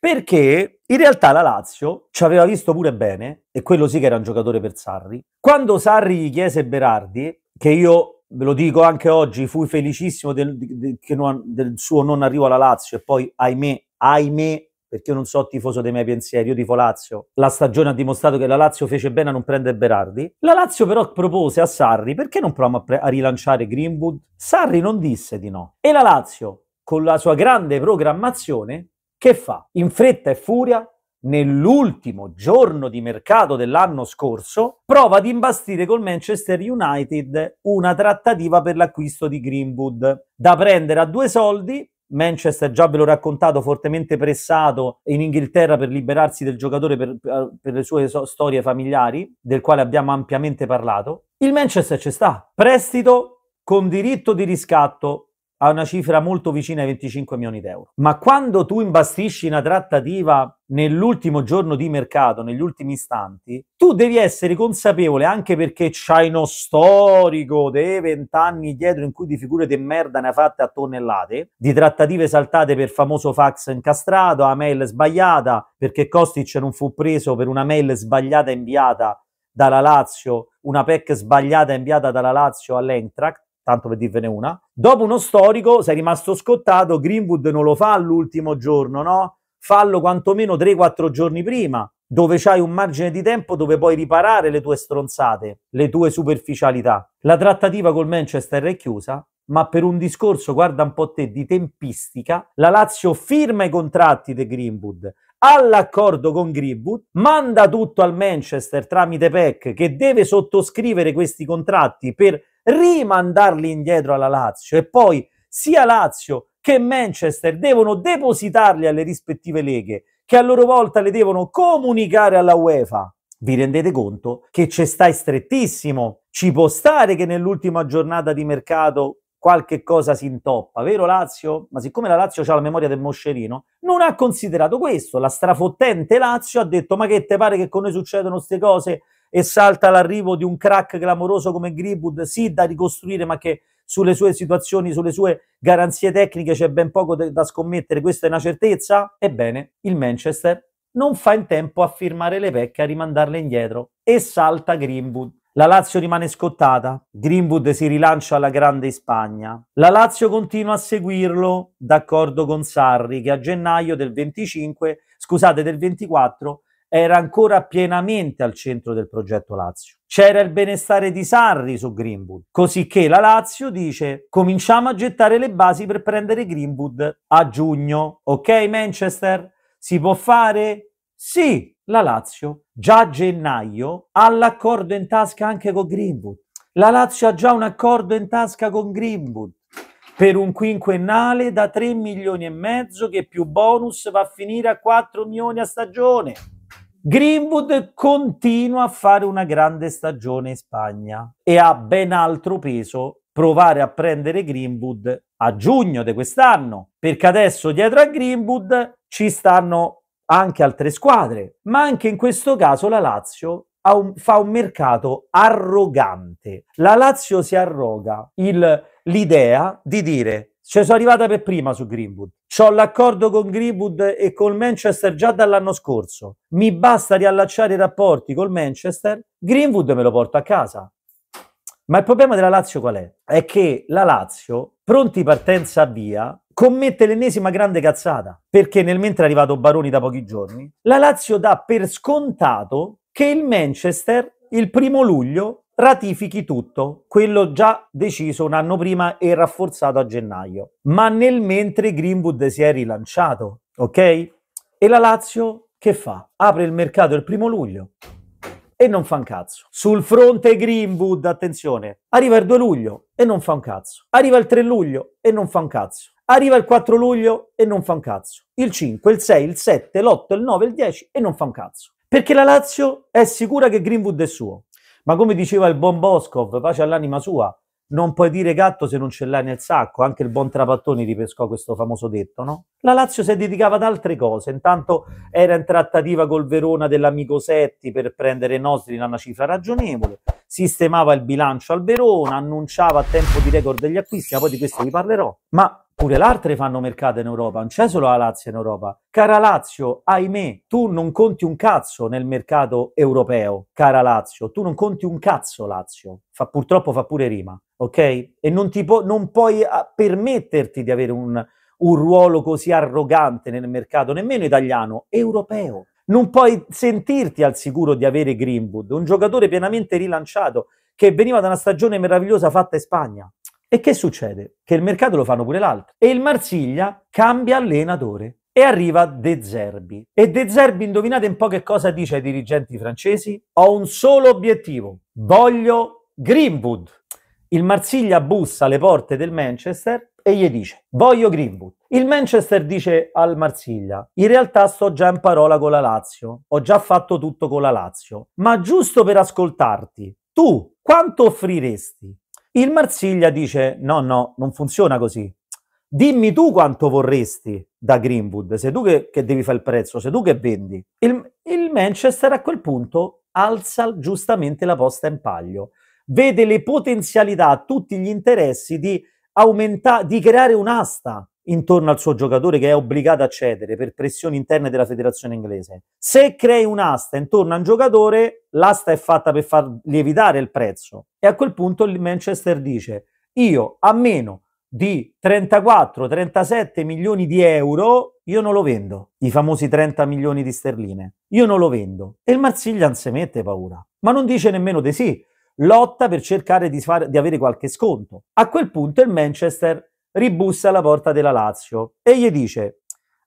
Speaker 1: Perché in realtà la Lazio ci aveva visto pure bene, e quello sì che era un giocatore per Sarri. Quando Sarri gli chiese Berardi, che io ve lo dico anche oggi, fui felicissimo del, del, del suo non arrivo alla Lazio e poi, ahimè, ahimè, perché io non so tifoso dei miei pensieri, io tifo Lazio. La stagione ha dimostrato che la Lazio fece bene a non prendere Berardi. La Lazio però propose a Sarri perché non proviamo a, pre- a rilanciare Greenwood? Sarri non disse di no. E la Lazio, con la sua grande programmazione, che fa in fretta e furia nell'ultimo giorno di mercato dell'anno scorso, prova ad imbastire col Manchester United una trattativa per l'acquisto di Greenwood, da prendere a due soldi. Manchester, già ve l'ho raccontato, fortemente pressato in Inghilterra per liberarsi del giocatore per, per le sue so- storie familiari, del quale abbiamo ampiamente parlato. Il Manchester ci sta, prestito con diritto di riscatto a una cifra molto vicina ai 25 milioni di euro. Ma quando tu imbastisci una trattativa nell'ultimo giorno di mercato, negli ultimi istanti, tu devi essere consapevole anche perché c'hai uno storico dei vent'anni dietro in cui di figure di merda ne ha fatte a tonnellate, di trattative saltate per famoso fax incastrato, a mail sbagliata, perché Kostic non fu preso per una mail sbagliata inviata dalla Lazio, una PEC sbagliata inviata dalla Lazio all'Entract, tanto per dirvene una. Dopo uno storico sei rimasto scottato, Greenwood non lo fa all'ultimo giorno, no? Fallo quantomeno 3-4 giorni prima, dove c'hai un margine di tempo dove puoi riparare le tue stronzate, le tue superficialità. La trattativa col Manchester è chiusa, ma per un discorso, guarda un po' te, di tempistica, la Lazio firma i contratti di Greenwood, all'accordo con Greenwood, manda tutto al Manchester tramite PEC che deve sottoscrivere questi contratti per rimandarli indietro alla Lazio e poi sia Lazio che Manchester devono depositarli alle rispettive leghe, che a loro volta le devono comunicare alla UEFA. Vi rendete conto che ci stai strettissimo? Ci può stare che nell'ultima giornata di mercato qualche cosa si intoppa, vero Lazio? Ma siccome la Lazio ha la memoria del moscerino, non ha considerato questo. La strafottente Lazio ha detto: Ma che te pare che con noi succedono queste cose? e salta l'arrivo di un crack clamoroso come Greenwood, sì da ricostruire, ma che sulle sue situazioni, sulle sue garanzie tecniche c'è ben poco de- da scommettere, questa è una certezza? Ebbene, il Manchester non fa in tempo a firmare le pecche, a rimandarle indietro e salta Greenwood. La Lazio rimane scottata, Greenwood si rilancia alla grande Spagna. La Lazio continua a seguirlo d'accordo con Sarri che a gennaio del 25, scusate del 24, era ancora pienamente al centro del progetto Lazio. C'era il benestare di Sarri su Greenwood, cosicché la Lazio dice cominciamo a gettare le basi per prendere Greenwood a giugno. Ok Manchester? Si può fare? Sì, la Lazio già a gennaio ha l'accordo in tasca anche con Greenwood. La Lazio ha già un accordo in tasca con Greenwood per un quinquennale da 3 milioni e mezzo che più bonus va a finire a 4 milioni a stagione. Greenwood continua a fare una grande stagione in Spagna e ha ben altro peso provare a prendere Greenwood a giugno di quest'anno, perché adesso dietro a Greenwood ci stanno anche altre squadre, ma anche in questo caso la Lazio un, fa un mercato arrogante. La Lazio si arroga il, l'idea di dire ci sono arrivata per prima su Greenwood. Ho l'accordo con Greenwood e col Manchester già dall'anno scorso. Mi basta riallacciare i rapporti col Manchester. Greenwood me lo porto a casa. Ma il problema della Lazio qual è? È che la Lazio, pronti partenza via, commette l'ennesima grande cazzata. Perché nel mentre è arrivato Baroni da pochi giorni, la Lazio dà per scontato che il Manchester il primo luglio ratifichi tutto, quello già deciso un anno prima e rafforzato a gennaio. Ma nel mentre Greenwood si è rilanciato, ok? E la Lazio che fa? Apre il mercato il primo luglio e non fa un cazzo. Sul fronte Greenwood, attenzione, arriva il 2 luglio e non fa un cazzo. Arriva il 3 luglio e non fa un cazzo. Arriva il 4 luglio e non fa un cazzo. Il 5, il 6, il 7, l'8, il 9, il 10 e non fa un cazzo. Perché la Lazio è sicura che Greenwood è suo. Ma come diceva il buon Boscov, pace all'anima sua, non puoi dire gatto se non ce l'hai nel sacco, anche il buon Trapattoni ripescò questo famoso detto, no? La Lazio si dedicava ad altre cose, intanto era in trattativa col Verona dell'amico Setti per prendere Nostri in una cifra ragionevole, sistemava il bilancio al Verona, annunciava a tempo di record degli acquisti, ma poi di questo vi parlerò. Ma pure l'altre fanno mercato in Europa, non c'è solo la Lazio in Europa. Cara Lazio, ahimè, tu non conti un cazzo nel mercato europeo, cara Lazio, tu non conti un cazzo Lazio, fa, purtroppo fa pure rima, ok? E non, ti po- non puoi ah, permetterti di avere un, un ruolo così arrogante nel mercato, nemmeno italiano, europeo. Non puoi sentirti al sicuro di avere Greenwood, un giocatore pienamente rilanciato che veniva da una stagione meravigliosa fatta in Spagna. E che succede? Che il mercato lo fanno pure l'altro. E il Marsiglia cambia allenatore e arriva De Zerbi. E De Zerbi, indovinate un po' che cosa dice ai dirigenti francesi? Ho un solo obiettivo, voglio Greenwood. Il Marsiglia bussa alle porte del Manchester e gli dice voglio Greenwood. Il Manchester dice al Marsiglia in realtà sto già in parola con la Lazio, ho già fatto tutto con la Lazio, ma giusto per ascoltarti, tu quanto offriresti? Il Marsiglia dice no, no, non funziona così. Dimmi tu quanto vorresti da Greenwood, sei tu che, che devi fare il prezzo, sei tu che vendi. Il, il Manchester a quel punto alza giustamente la posta in paglio, vede le potenzialità, tutti gli interessi di, aumentare, di creare un'asta intorno al suo giocatore che è obbligato a cedere per pressioni interne della federazione inglese. Se crei un'asta intorno a un giocatore, l'asta è fatta per far lievitare il prezzo. E a quel punto il Manchester dice: Io a meno di 34-37 milioni di euro, io non lo vendo. I famosi 30 milioni di sterline. Io non lo vendo. E il Marsiglian si mette paura, ma non dice nemmeno di sì. Lotta per cercare di, far, di avere qualche sconto. A quel punto il Manchester ribussa alla porta della Lazio e gli dice,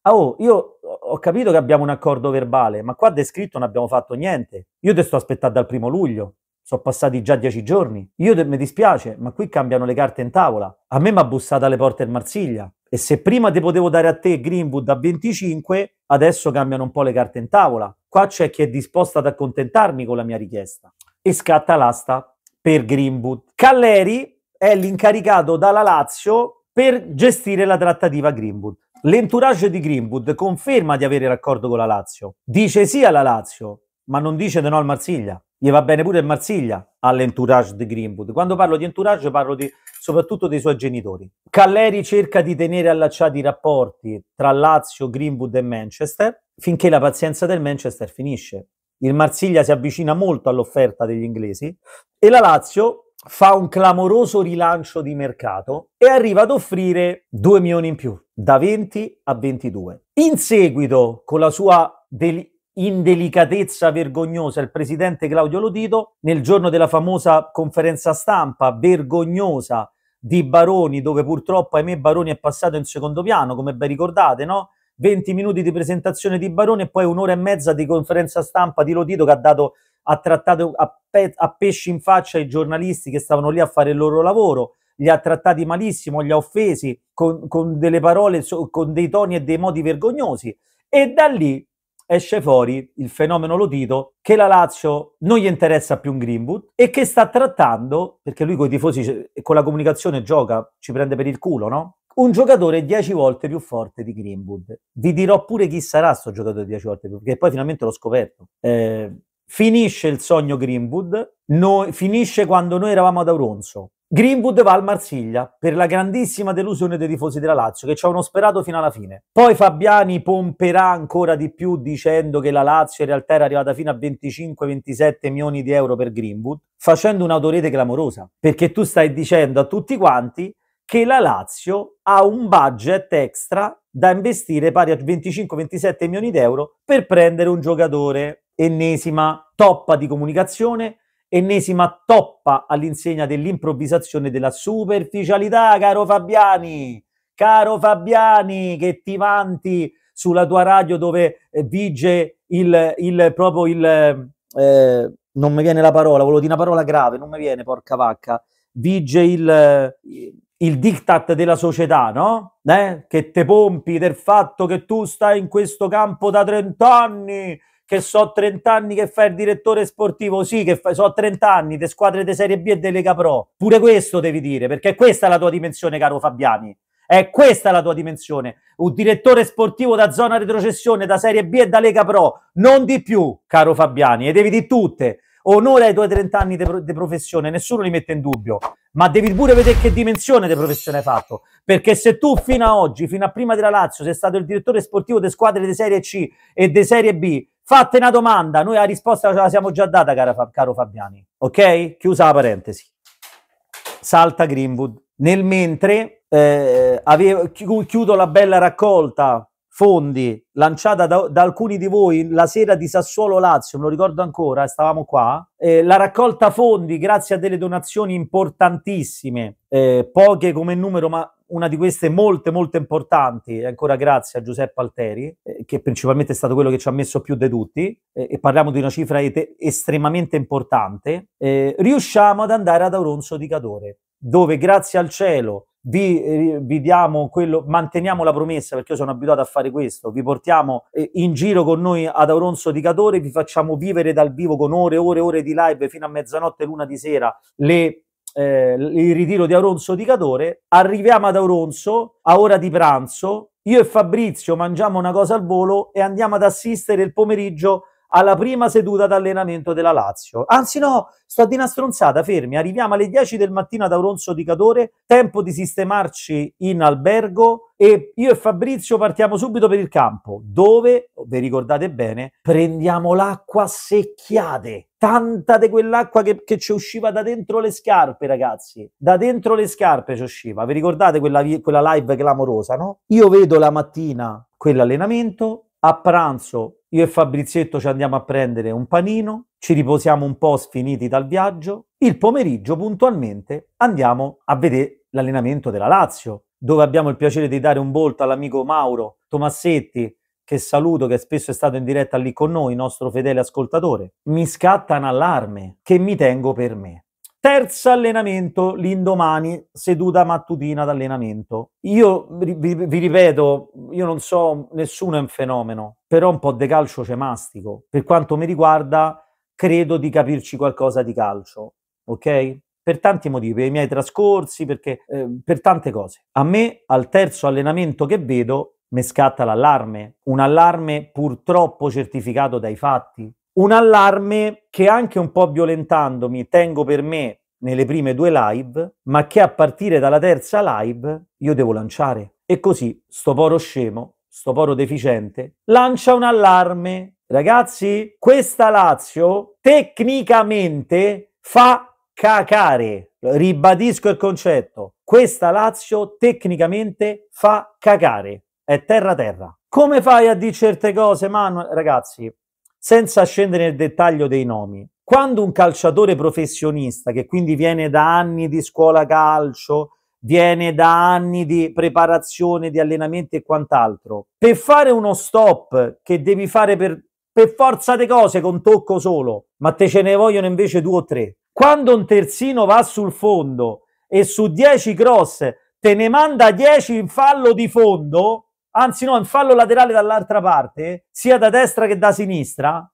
Speaker 1: ah, oh, io ho capito che abbiamo un accordo verbale, ma qua descritto non abbiamo fatto niente. Io te sto aspettando dal primo luglio, sono passati già dieci giorni. Io te, mi dispiace, ma qui cambiano le carte in tavola. A me mi ha bussato alle porte il Marsiglia. E se prima ti potevo dare a te Greenwood a 25, adesso cambiano un po' le carte in tavola. Qua c'è chi è disposto ad accontentarmi con la mia richiesta. E scatta l'asta per Greenwood. Calleri è l'incaricato dalla Lazio per gestire la trattativa Greenwood. L'entourage di Greenwood conferma di avere l'accordo con la Lazio. Dice sì alla Lazio, ma non dice di no al Marsiglia. Gli va bene pure il Marsiglia all'entourage di Greenwood. Quando parlo di entourage parlo di, soprattutto dei suoi genitori. Calleri cerca di tenere allacciati i rapporti tra Lazio, Greenwood e Manchester finché la pazienza del Manchester finisce. Il Marsiglia si avvicina molto all'offerta degli inglesi e la Lazio fa un clamoroso rilancio di mercato e arriva ad offrire 2 milioni in più, da 20 a 22. In seguito, con la sua del- indelicatezza vergognosa, il presidente Claudio Lodito, nel giorno della famosa conferenza stampa vergognosa di Baroni, dove purtroppo, ahimè, Baroni è passato in secondo piano, come ben ricordate, no? 20 minuti di presentazione di Baroni e poi un'ora e mezza di conferenza stampa di Lodito che ha dato ha trattato a, pe- a pesci in faccia i giornalisti che stavano lì a fare il loro lavoro, li ha trattati malissimo, li ha offesi con, con delle parole, con dei toni e dei modi vergognosi. E da lì esce fuori il fenomeno Lotito che la Lazio non gli interessa più un Greenwood e che sta trattando, perché lui con i tifosi, eh, con la comunicazione gioca, ci prende per il culo, no? Un giocatore 10 volte più forte di Greenwood. Vi dirò pure chi sarà questo giocatore 10 volte più, forte, perché poi finalmente l'ho scoperto. Eh, finisce il sogno Greenwood, noi, finisce quando noi eravamo ad Auronzo. Greenwood va al Marsiglia per la grandissima delusione dei tifosi della Lazio che ci hanno sperato fino alla fine. Poi Fabiani pomperà ancora di più dicendo che la Lazio in realtà era arrivata fino a 25-27 milioni di euro per Greenwood, facendo un'autorete clamorosa, perché tu stai dicendo a tutti quanti che la Lazio ha un budget extra da investire pari a 25-27 milioni di euro per prendere un giocatore ennesima toppa di comunicazione, ennesima toppa all'insegna dell'improvvisazione e della superficialità, caro Fabiani, caro Fabiani, che ti vanti sulla tua radio dove eh, vige il, il proprio il... Eh, non mi viene la parola, volevo dire una parola grave, non mi viene, porca vacca, vige il, il diktat della società, no? Eh? Che te pompi del fatto che tu stai in questo campo da 30 anni che so 30 anni che fai il direttore sportivo, sì, che fai, so 30 anni di squadre di Serie B e di Lega Pro. Pure questo devi dire, perché questa è la tua dimensione, caro Fabiani. È questa la tua dimensione. Un direttore sportivo da zona retrocessione, da Serie B e da Lega Pro. Non di più, caro Fabiani, e devi di tutte. Onore ai tuoi 30 anni di pro- professione, nessuno li mette in dubbio, ma devi pure vedere che dimensione di professione hai fatto. Perché se tu fino a oggi, fino a prima della Lazio, sei stato il direttore sportivo di squadre di Serie C e di Serie B, Fate una domanda, noi la risposta ce la siamo già data, cara, caro Fabiani. Ok? Chiusa la parentesi. Salta Greenwood. Nel mentre eh, avevo, chiudo la bella raccolta fondi lanciata da, da, alcuni di voi la sera di Sassuolo Lazio, me lo ricordo ancora, eh, stavamo qua, eh, la raccolta fondi grazie a delle donazioni importantissime, eh, poche come numero ma una di queste molte, molto importanti, ancora grazie a Giuseppe Alteri, eh, che principalmente è stato quello che ci ha messo più di tutti, eh, e parliamo di una cifra et- estremamente importante, eh, riusciamo ad andare ad Auronzo di Cadore, dove grazie al cielo vi, eh, vi, diamo quello, manteniamo la promessa perché io sono abituato a fare questo, vi portiamo in giro con noi ad Auronzo di Cadore, vi facciamo vivere dal vivo con ore e ore e ore di live fino a mezzanotte, l'una di sera, le eh, il ritiro di Auronzo di Cadore, arriviamo ad Auronzo a ora di pranzo, io e Fabrizio mangiamo una cosa al volo e andiamo ad assistere il pomeriggio alla prima seduta d'allenamento della Lazio. Anzi no, sto a dire stronzata, fermi, arriviamo alle 10 del mattino ad Auronzo di Cadore, tempo di sistemarci in albergo e io e Fabrizio partiamo subito per il campo, dove, vi ricordate bene, prendiamo l'acqua secchiate, tanta di quell'acqua che, che ci usciva da dentro le scarpe, ragazzi, da dentro le scarpe ci usciva, vi ricordate quella, quella live clamorosa, no? Io vedo la mattina quell'allenamento, a pranzo io e Fabrizietto ci andiamo a prendere un panino, ci riposiamo un po' sfiniti dal viaggio, il pomeriggio puntualmente andiamo a vedere l'allenamento della Lazio, dove abbiamo il piacere di dare un volto all'amico Mauro Tomassetti, che saluto, che spesso è stato in diretta lì con noi, nostro fedele ascoltatore. Mi scatta un allarme che mi tengo per me. Terzo allenamento l'indomani, seduta mattutina d'allenamento. Io vi ripeto, io non so, nessuno è un fenomeno però un po' di calcio c'è mastico. Per quanto mi riguarda, credo di capirci qualcosa di calcio, ok? Per tanti motivi, per i miei trascorsi, perché, eh, per tante cose. A me, al terzo allenamento che vedo, mi scatta l'allarme, un allarme purtroppo certificato dai fatti, un allarme che anche un po' violentandomi tengo per me nelle prime due live, ma che a partire dalla terza live io devo lanciare. E così sto poro scemo sto poro deficiente, lancia un allarme. Ragazzi, questa Lazio tecnicamente fa cacare. Ribadisco il concetto. Questa Lazio tecnicamente fa cacare. È terra terra. Come fai a dire certe cose, Manuel? Ragazzi, senza scendere nel dettaglio dei nomi, quando un calciatore professionista, che quindi viene da anni di scuola calcio, viene da anni di preparazione, di allenamenti e quant'altro. Per fare uno stop che devi fare per, per forza di cose con tocco solo, ma te ce ne vogliono invece due o tre. Quando un terzino va sul fondo e su 10 cross te ne manda 10 in fallo di fondo, anzi no, in fallo laterale dall'altra parte, sia da destra che da sinistra,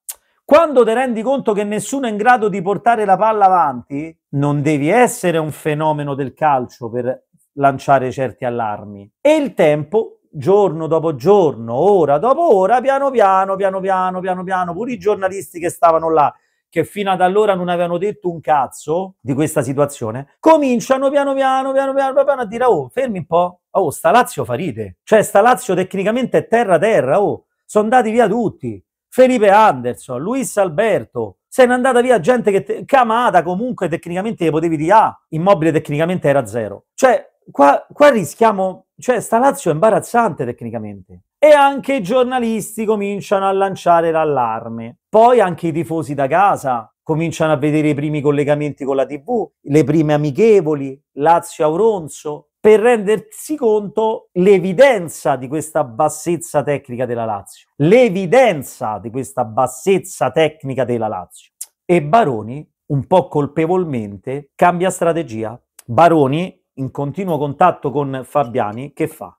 Speaker 1: quando ti rendi conto che nessuno è in grado di portare la palla avanti, non devi essere un fenomeno del calcio per lanciare certi allarmi. E il tempo, giorno dopo giorno, ora dopo ora, piano piano, piano piano, piano piano, pure i giornalisti che stavano là, che fino ad allora non avevano detto un cazzo di questa situazione, cominciano piano piano, piano piano, piano, piano a dire, oh, fermi un po', oh, sta Lazio farite. Cioè, sta Lazio tecnicamente è terra terra, oh, sono andati via tutti. Felipe Anderson, Luis Alberto, se n'è andata via gente che te- Camada comunque tecnicamente potevi dire ah, immobile tecnicamente era zero. Cioè, qua, qua rischiamo, cioè sta Lazio è imbarazzante tecnicamente. E anche i giornalisti cominciano a lanciare l'allarme. Poi anche i tifosi da casa cominciano a vedere i primi collegamenti con la TV, le prime amichevoli, Lazio-Auronzo, per rendersi conto l'evidenza di questa bassezza tecnica della Lazio. L'evidenza di questa bassezza tecnica della Lazio. E Baroni, un po' colpevolmente, cambia strategia. Baroni, in continuo contatto con Fabiani, che fa?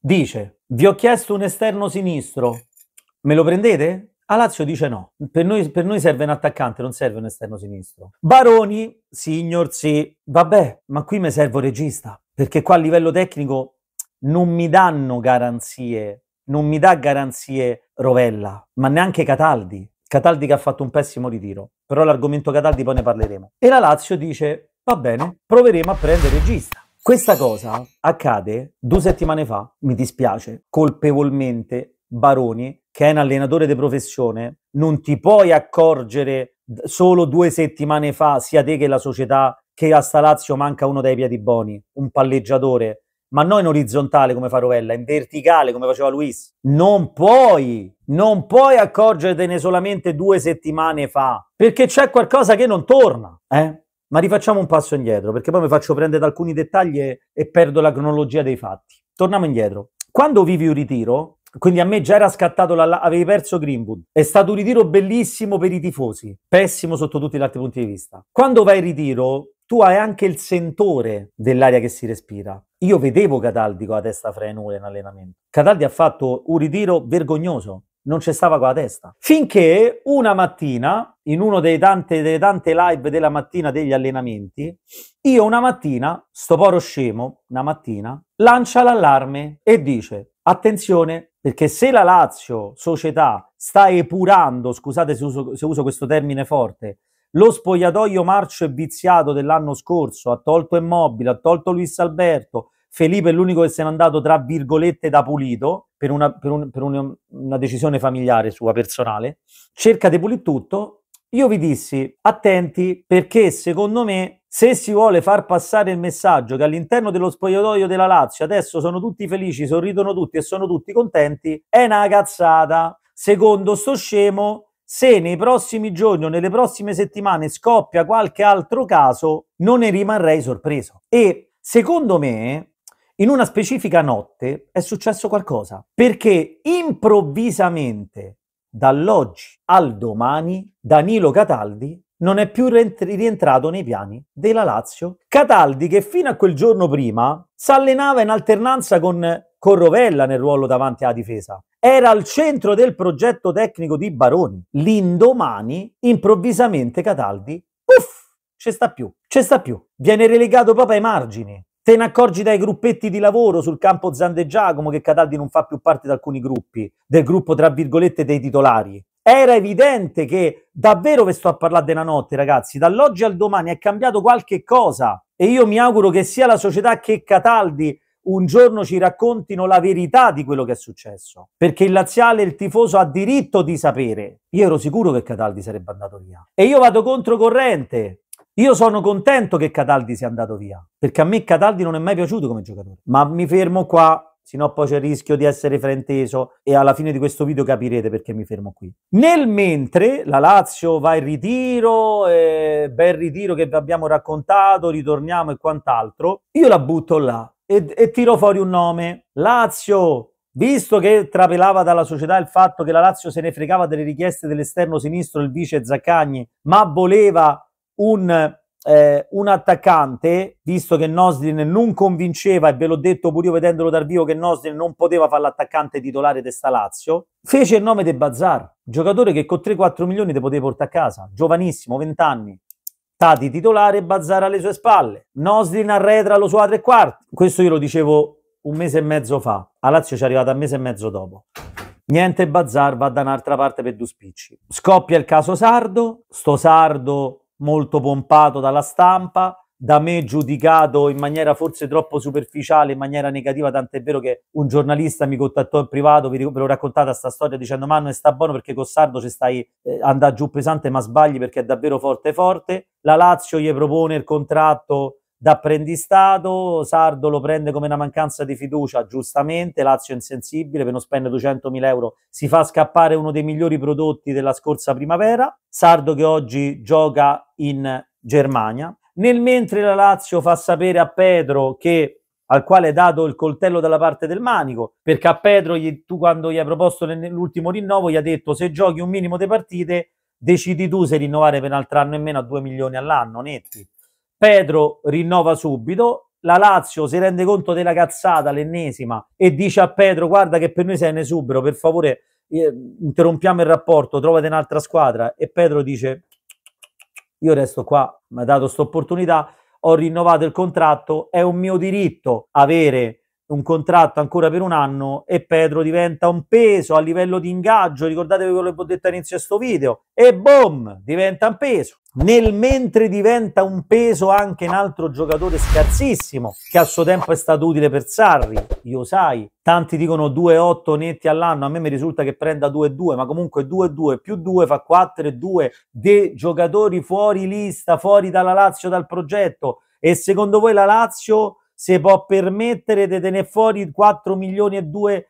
Speaker 1: Dice, vi ho chiesto un esterno sinistro, me lo prendete? A Lazio dice no, per noi, per noi, serve un attaccante, non serve un esterno sinistro. Baroni, signor, sì, vabbè, ma qui mi serve regista, perché qua a livello tecnico non mi danno garanzie, non mi dà garanzie Rovella, ma neanche Cataldi. Cataldi che ha fatto un pessimo ritiro, però l'argomento Cataldi poi ne parleremo. E la Lazio dice, va bene, proveremo a prendere regista. Questa cosa accade due settimane fa, mi dispiace, colpevolmente Baroni che è un allenatore di professione, non ti puoi accorgere solo due settimane fa, sia te che la società, che a Stalazio manca uno dei piedi buoni, un palleggiatore, ma non in orizzontale come fa Rovella, in verticale come faceva Luis. Non puoi, non puoi accorgertene solamente due settimane fa, perché c'è qualcosa che non torna, eh? Ma rifacciamo un passo indietro, perché poi mi faccio prendere alcuni dettagli e, e perdo la cronologia dei fatti. Torniamo indietro. Quando vivi un ritiro, quindi a me già era scattato la, avevi perso Greenwood. È stato un ritiro bellissimo per i tifosi, pessimo sotto tutti gli altri punti di vista. Quando vai in ritiro, tu hai anche il sentore dell'aria che si respira. Io vedevo Cataldi con la testa fra i nuvole in allenamento. Cataldi ha fatto un ritiro vergognoso, non ci stava con la testa. Finché una mattina, in uno dei tante, delle tante live della mattina degli allenamenti, io una mattina, sto poro scemo, una mattina, lancia l'allarme e dice attenzione, perché se la Lazio, società, sta epurando, scusate se uso, se uso questo termine forte, lo spogliatoio marcio e viziato dell'anno scorso, ha tolto Immobile, ha tolto Luis Alberto, Felipe è l'unico che se n'è andato tra virgolette da pulito per una, per un, per un, una decisione familiare sua personale, cerca di pulire tutto. Io vi dissi attenti perché secondo me se si vuole far passare il messaggio che all'interno dello spogliatoio della Lazio adesso sono tutti felici, sorridono tutti e sono tutti contenti, è una cazzata. Secondo sto scemo, se nei prossimi giorni o nelle prossime settimane scoppia qualche altro caso, non ne rimarrei sorpreso. E secondo me, in una specifica notte è successo qualcosa, perché improvvisamente, dall'oggi al domani, Danilo Cataldi non è più rientrato nei piani della Lazio. Cataldi, che fino a quel giorno prima si allenava in alternanza con Corrovella nel ruolo davanti alla difesa, era al centro del progetto tecnico di Baroni. L'indomani, improvvisamente, Cataldi, uff, ci sta più, ci sta più. Viene relegato proprio ai margini. Te ne accorgi dai gruppetti di lavoro sul campo Zande Giacomo che Cataldi non fa più parte di alcuni gruppi, del gruppo tra virgolette dei titolari era evidente che davvero vi sto a parlare della notte, ragazzi. Dall'oggi al domani è cambiato qualche cosa e io mi auguro che sia la società che Cataldi un giorno ci raccontino la verità di quello che è successo. Perché il laziale, il tifoso, ha diritto di sapere. Io ero sicuro che Cataldi sarebbe andato via. E io vado controcorrente. Io sono contento che Cataldi sia andato via, perché a me Cataldi non è mai piaciuto come giocatore. Ma mi fermo qua sennò poi c'è il rischio di essere frainteso e alla fine di questo video capirete perché mi fermo qui. Nel mentre la Lazio va in ritiro, eh, bel ritiro che vi abbiamo raccontato, ritorniamo e quant'altro, io la butto là e, e tiro fuori un nome. Lazio, Visto che trapelava dalla società il fatto che la Lazio se ne fregava delle richieste dell'esterno sinistro, il vice Zaccagni, ma voleva un eh, un attaccante, visto che Noslin non convinceva, e ve l'ho detto pure io vedendolo dal vivo, che Noslin non poteva fare l'attaccante titolare di sta Lazio, fece il nome di Bazzar, giocatore che con 3-4 milioni te potevi portare a casa, giovanissimo, 20 anni. Tati titolare, Bazzar alle sue spalle, Noslin arretra lo suo a tre quarti. Questo io lo dicevo un mese e mezzo fa, a Lazio ci è arrivata un mese e mezzo dopo. Niente Bazzar va da un'altra parte per due spicci. Scoppia il caso Sardo, sto Sardo molto pompato dalla stampa, da me giudicato in maniera forse troppo superficiale, in maniera negativa, tant'è vero che un giornalista mi contattò in privato, ve l'ho raccontata sta storia dicendo ma Manu sta buono perché con Sardo ci stai eh, andando giù pesante ma sbagli perché è davvero forte forte, la Lazio gli propone il contratto d'apprendistato, Sardo lo prende come una mancanza di fiducia, giustamente, Lazio è insensibile, per non spendere 200.000 euro si fa scappare uno dei migliori prodotti della scorsa primavera, Sardo che oggi gioca in Germania. Nel mentre la Lazio fa sapere a Pedro che al quale è dato il coltello dalla parte del manico, perché a Pedro gli, tu quando gli hai proposto l'ultimo rinnovo gli ha detto se giochi un minimo di partite decidi tu se rinnovare per un altro anno e meno a 2 milioni all'anno netti. Pedro rinnova subito, la Lazio si rende conto della cazzata, l'ennesima, e dice a Pedro guarda che per noi sei in esubero, per favore eh, interrompiamo il rapporto, trovate un'altra squadra. E Pedro dice io resto qua, mi ha dato questa opportunità, ho rinnovato il contratto, è un mio diritto avere un contratto ancora per un anno e Pedro diventa un peso a livello di ingaggio, ricordatevi quello che ho detto all'inizio di questo video, e boom, diventa un peso. Nel mentre diventa un peso anche un altro giocatore scarsissimo, che a suo tempo è stato utile per Sarri, io sai, tanti dicono 2-8 netti all'anno, a me mi risulta che prenda 2-2, ma comunque 2-2 più 2 fa 4-2 dei giocatori fuori lista, fuori dalla Lazio, dal progetto, e secondo voi la Lazio se può permettere di tenere fuori 4 milioni e 2 eh,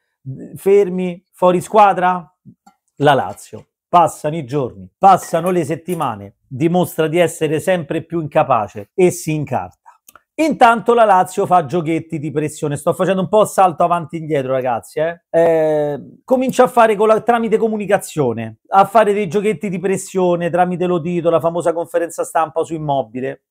Speaker 1: fermi fuori squadra? La Lazio. Passano i giorni, passano le settimane, dimostra di essere sempre più incapace e si incarta. Intanto la Lazio fa giochetti di pressione. Sto facendo un po' salto avanti e indietro, ragazzi. Eh? Eh, comincia a fare con la, tramite comunicazione, a fare dei giochetti di pressione tramite lo l'odito, la famosa conferenza stampa su immobile.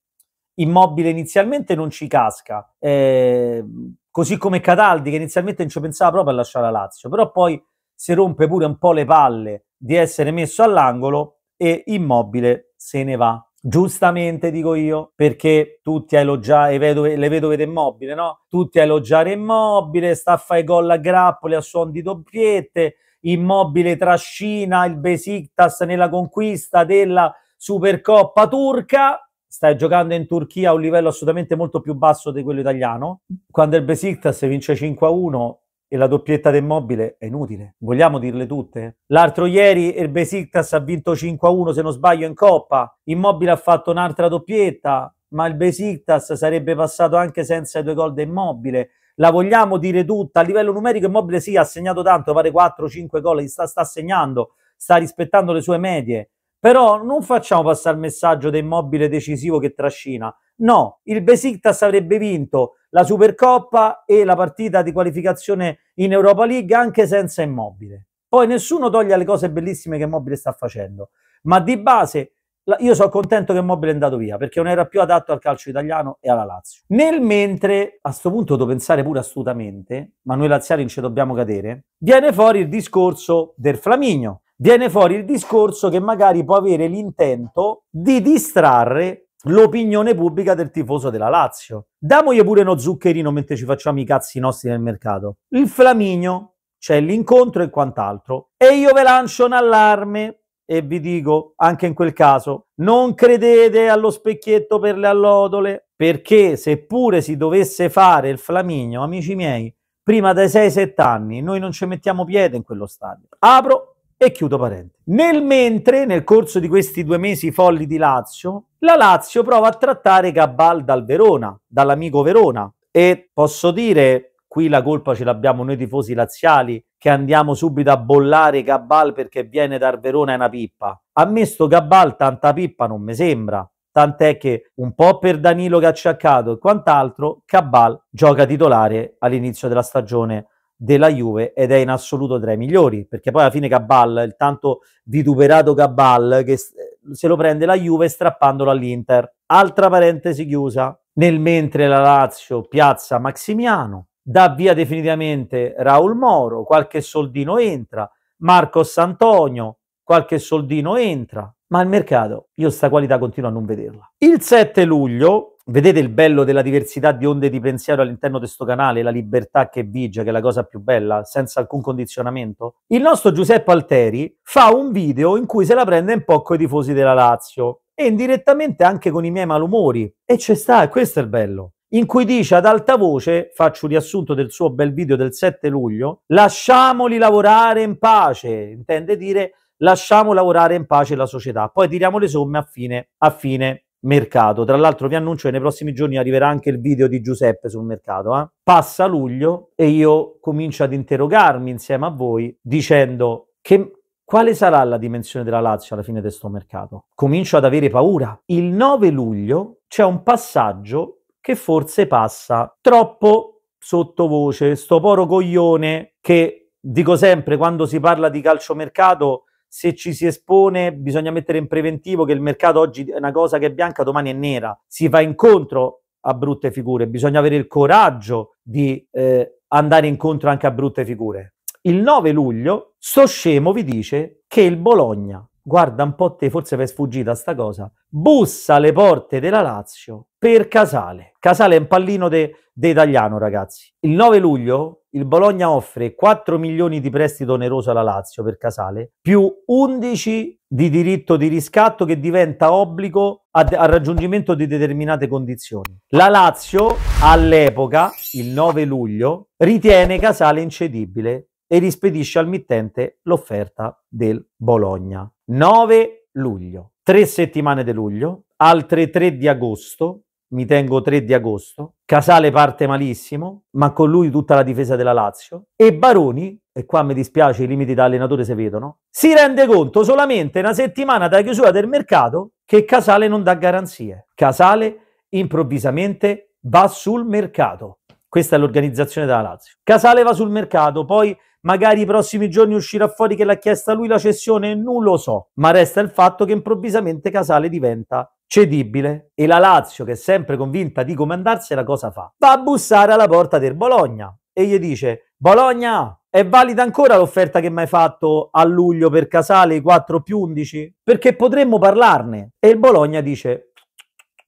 Speaker 1: Immobile inizialmente non ci casca, eh, così come Cataldi che inizialmente non ci pensava proprio a lasciare la Lazio, però poi si rompe pure un po' le palle di essere messo all'angolo e Immobile se ne va. Giustamente dico io, perché tutti a eh, elogiare vedove, le vedove di Immobile, no? Tutti eh, a elogiare Immobile, sta a fare gol a grappoli, a suon di doppiette, Immobile trascina il Besiktas nella conquista della Supercoppa turca stai giocando in Turchia a un livello assolutamente molto più basso di quello italiano. Quando il Besiktas vince 5-1 e la doppietta del mobile è inutile, vogliamo dirle tutte? L'altro ieri il Besiktas ha vinto 5-1 se non sbaglio in Coppa, Immobile ha fatto un'altra doppietta, ma il Besiktas sarebbe passato anche senza i due gol del Immobile. La vogliamo dire tutta, a livello numerico Immobile sì, ha segnato tanto, pare 4-5 gol, sta, sta segnando, sta rispettando le sue medie, però non facciamo passare il messaggio del mobile decisivo che trascina. No, il Besiktas avrebbe vinto la Supercoppa e la partita di qualificazione in Europa League anche senza Immobile. Poi nessuno toglie le cose bellissime che Immobile sta facendo, ma di base io sono contento che Immobile è andato via perché non era più adatto al calcio italiano e alla Lazio. Nel mentre, a questo punto devo pensare pure astutamente, ma noi laziali non ci dobbiamo cadere, viene fuori il discorso del Flaminio, viene fuori il discorso che magari può avere l'intento di distrarre l'opinione pubblica del tifoso della Lazio. Damogli pure uno zuccherino mentre ci facciamo i cazzi nostri nel mercato. Il Flaminio, c'è cioè l'incontro e quant'altro. E io ve lancio un allarme e vi dico anche in quel caso non credete allo specchietto per le allodole perché seppure si dovesse fare il Flaminio, amici miei, prima dai 6-7 anni noi non ci mettiamo piede in quello stadio. Apro e chiudo parenti. Nel mentre, nel corso di questi due mesi folli di Lazio, la Lazio prova a trattare Cabal dal Verona, dall'amico Verona. E posso dire, qui la colpa ce l'abbiamo noi tifosi laziali, che andiamo subito a bollare Cabal perché viene dal Verona e una pippa. A me sto Gabal tanta pippa non mi sembra tant'è che un po' per Danilo che Cacciaccato e quant'altro, Cabal gioca titolare all'inizio della stagione della Juve ed è in assoluto tra i migliori, perché poi alla fine Cabal, il tanto vituperato Cabal, che se lo prende la Juve strappandolo all'Inter. Altra parentesi chiusa, nel mentre la Lazio piazza Maximiano, dà via definitivamente Raul Moro, qualche soldino entra, Marcos Antonio, qualche soldino entra, ma il mercato io sta qualità continuo a non vederla. Il 7 luglio vedete il bello della diversità di onde di pensiero all'interno di questo canale, la libertà che vige, che è la cosa più bella, senza alcun condizionamento? Il nostro Giuseppe Alteri fa un video in cui se la prende un po' con i tifosi della Lazio e indirettamente anche con i miei malumori. E ci sta, e questo è il bello. In cui dice ad alta voce, faccio un riassunto del suo bel video del 7 luglio, lasciamoli lavorare in pace, intende dire lasciamo lavorare in pace la società, poi tiriamo le somme a fine, a fine mercato. Tra l'altro vi annuncio che nei prossimi giorni arriverà anche il video di Giuseppe sul mercato. Eh? Passa luglio e io comincio ad interrogarmi insieme a voi dicendo che, quale sarà la dimensione della Lazio alla fine di questo mercato? Comincio ad avere paura. Il 9 luglio c'è un passaggio che forse passa troppo sottovoce, sto poro coglione che dico sempre quando si parla di calciomercato se ci si espone bisogna mettere in preventivo che il mercato oggi è una cosa che è bianca, domani è nera. Si va incontro a brutte figure, bisogna avere il coraggio di eh, andare incontro anche a brutte figure. Il 9 luglio, sto scemo vi dice che il Bologna, guarda un po' te, forse vi è sfuggita sta cosa, bussa le porte della Lazio per Casale. Casale è un pallino de, de italiano, ragazzi. Il 9 luglio il Bologna offre 4 milioni di prestito oneroso alla Lazio per Casale, più 11 di diritto di riscatto che diventa obbligo al raggiungimento di determinate condizioni. La Lazio all'epoca, il 9 luglio, ritiene Casale incedibile e rispedisce al mittente l'offerta del Bologna. 9 luglio, tre settimane di luglio, altre 3 di agosto, mi tengo 3 di agosto, Casale parte malissimo, ma con lui tutta la difesa della Lazio, e Baroni, e qua mi dispiace i limiti da allenatore si vedono, si rende conto solamente una settimana dalla chiusura del mercato che Casale non dà garanzie. Casale improvvisamente va sul mercato. Questa è l'organizzazione della Lazio. Casale va sul mercato, poi magari i prossimi giorni uscirà fuori che l'ha chiesta lui la cessione, non lo so, ma resta il fatto che improvvisamente Casale diventa cedibile e la Lazio, che è sempre convinta di comandarsela, cosa fa? Va a bussare alla porta del Bologna e gli dice Bologna, è valida ancora l'offerta che mi hai fatto a luglio per Casale, i 4 più 11? Perché potremmo parlarne. E il Bologna dice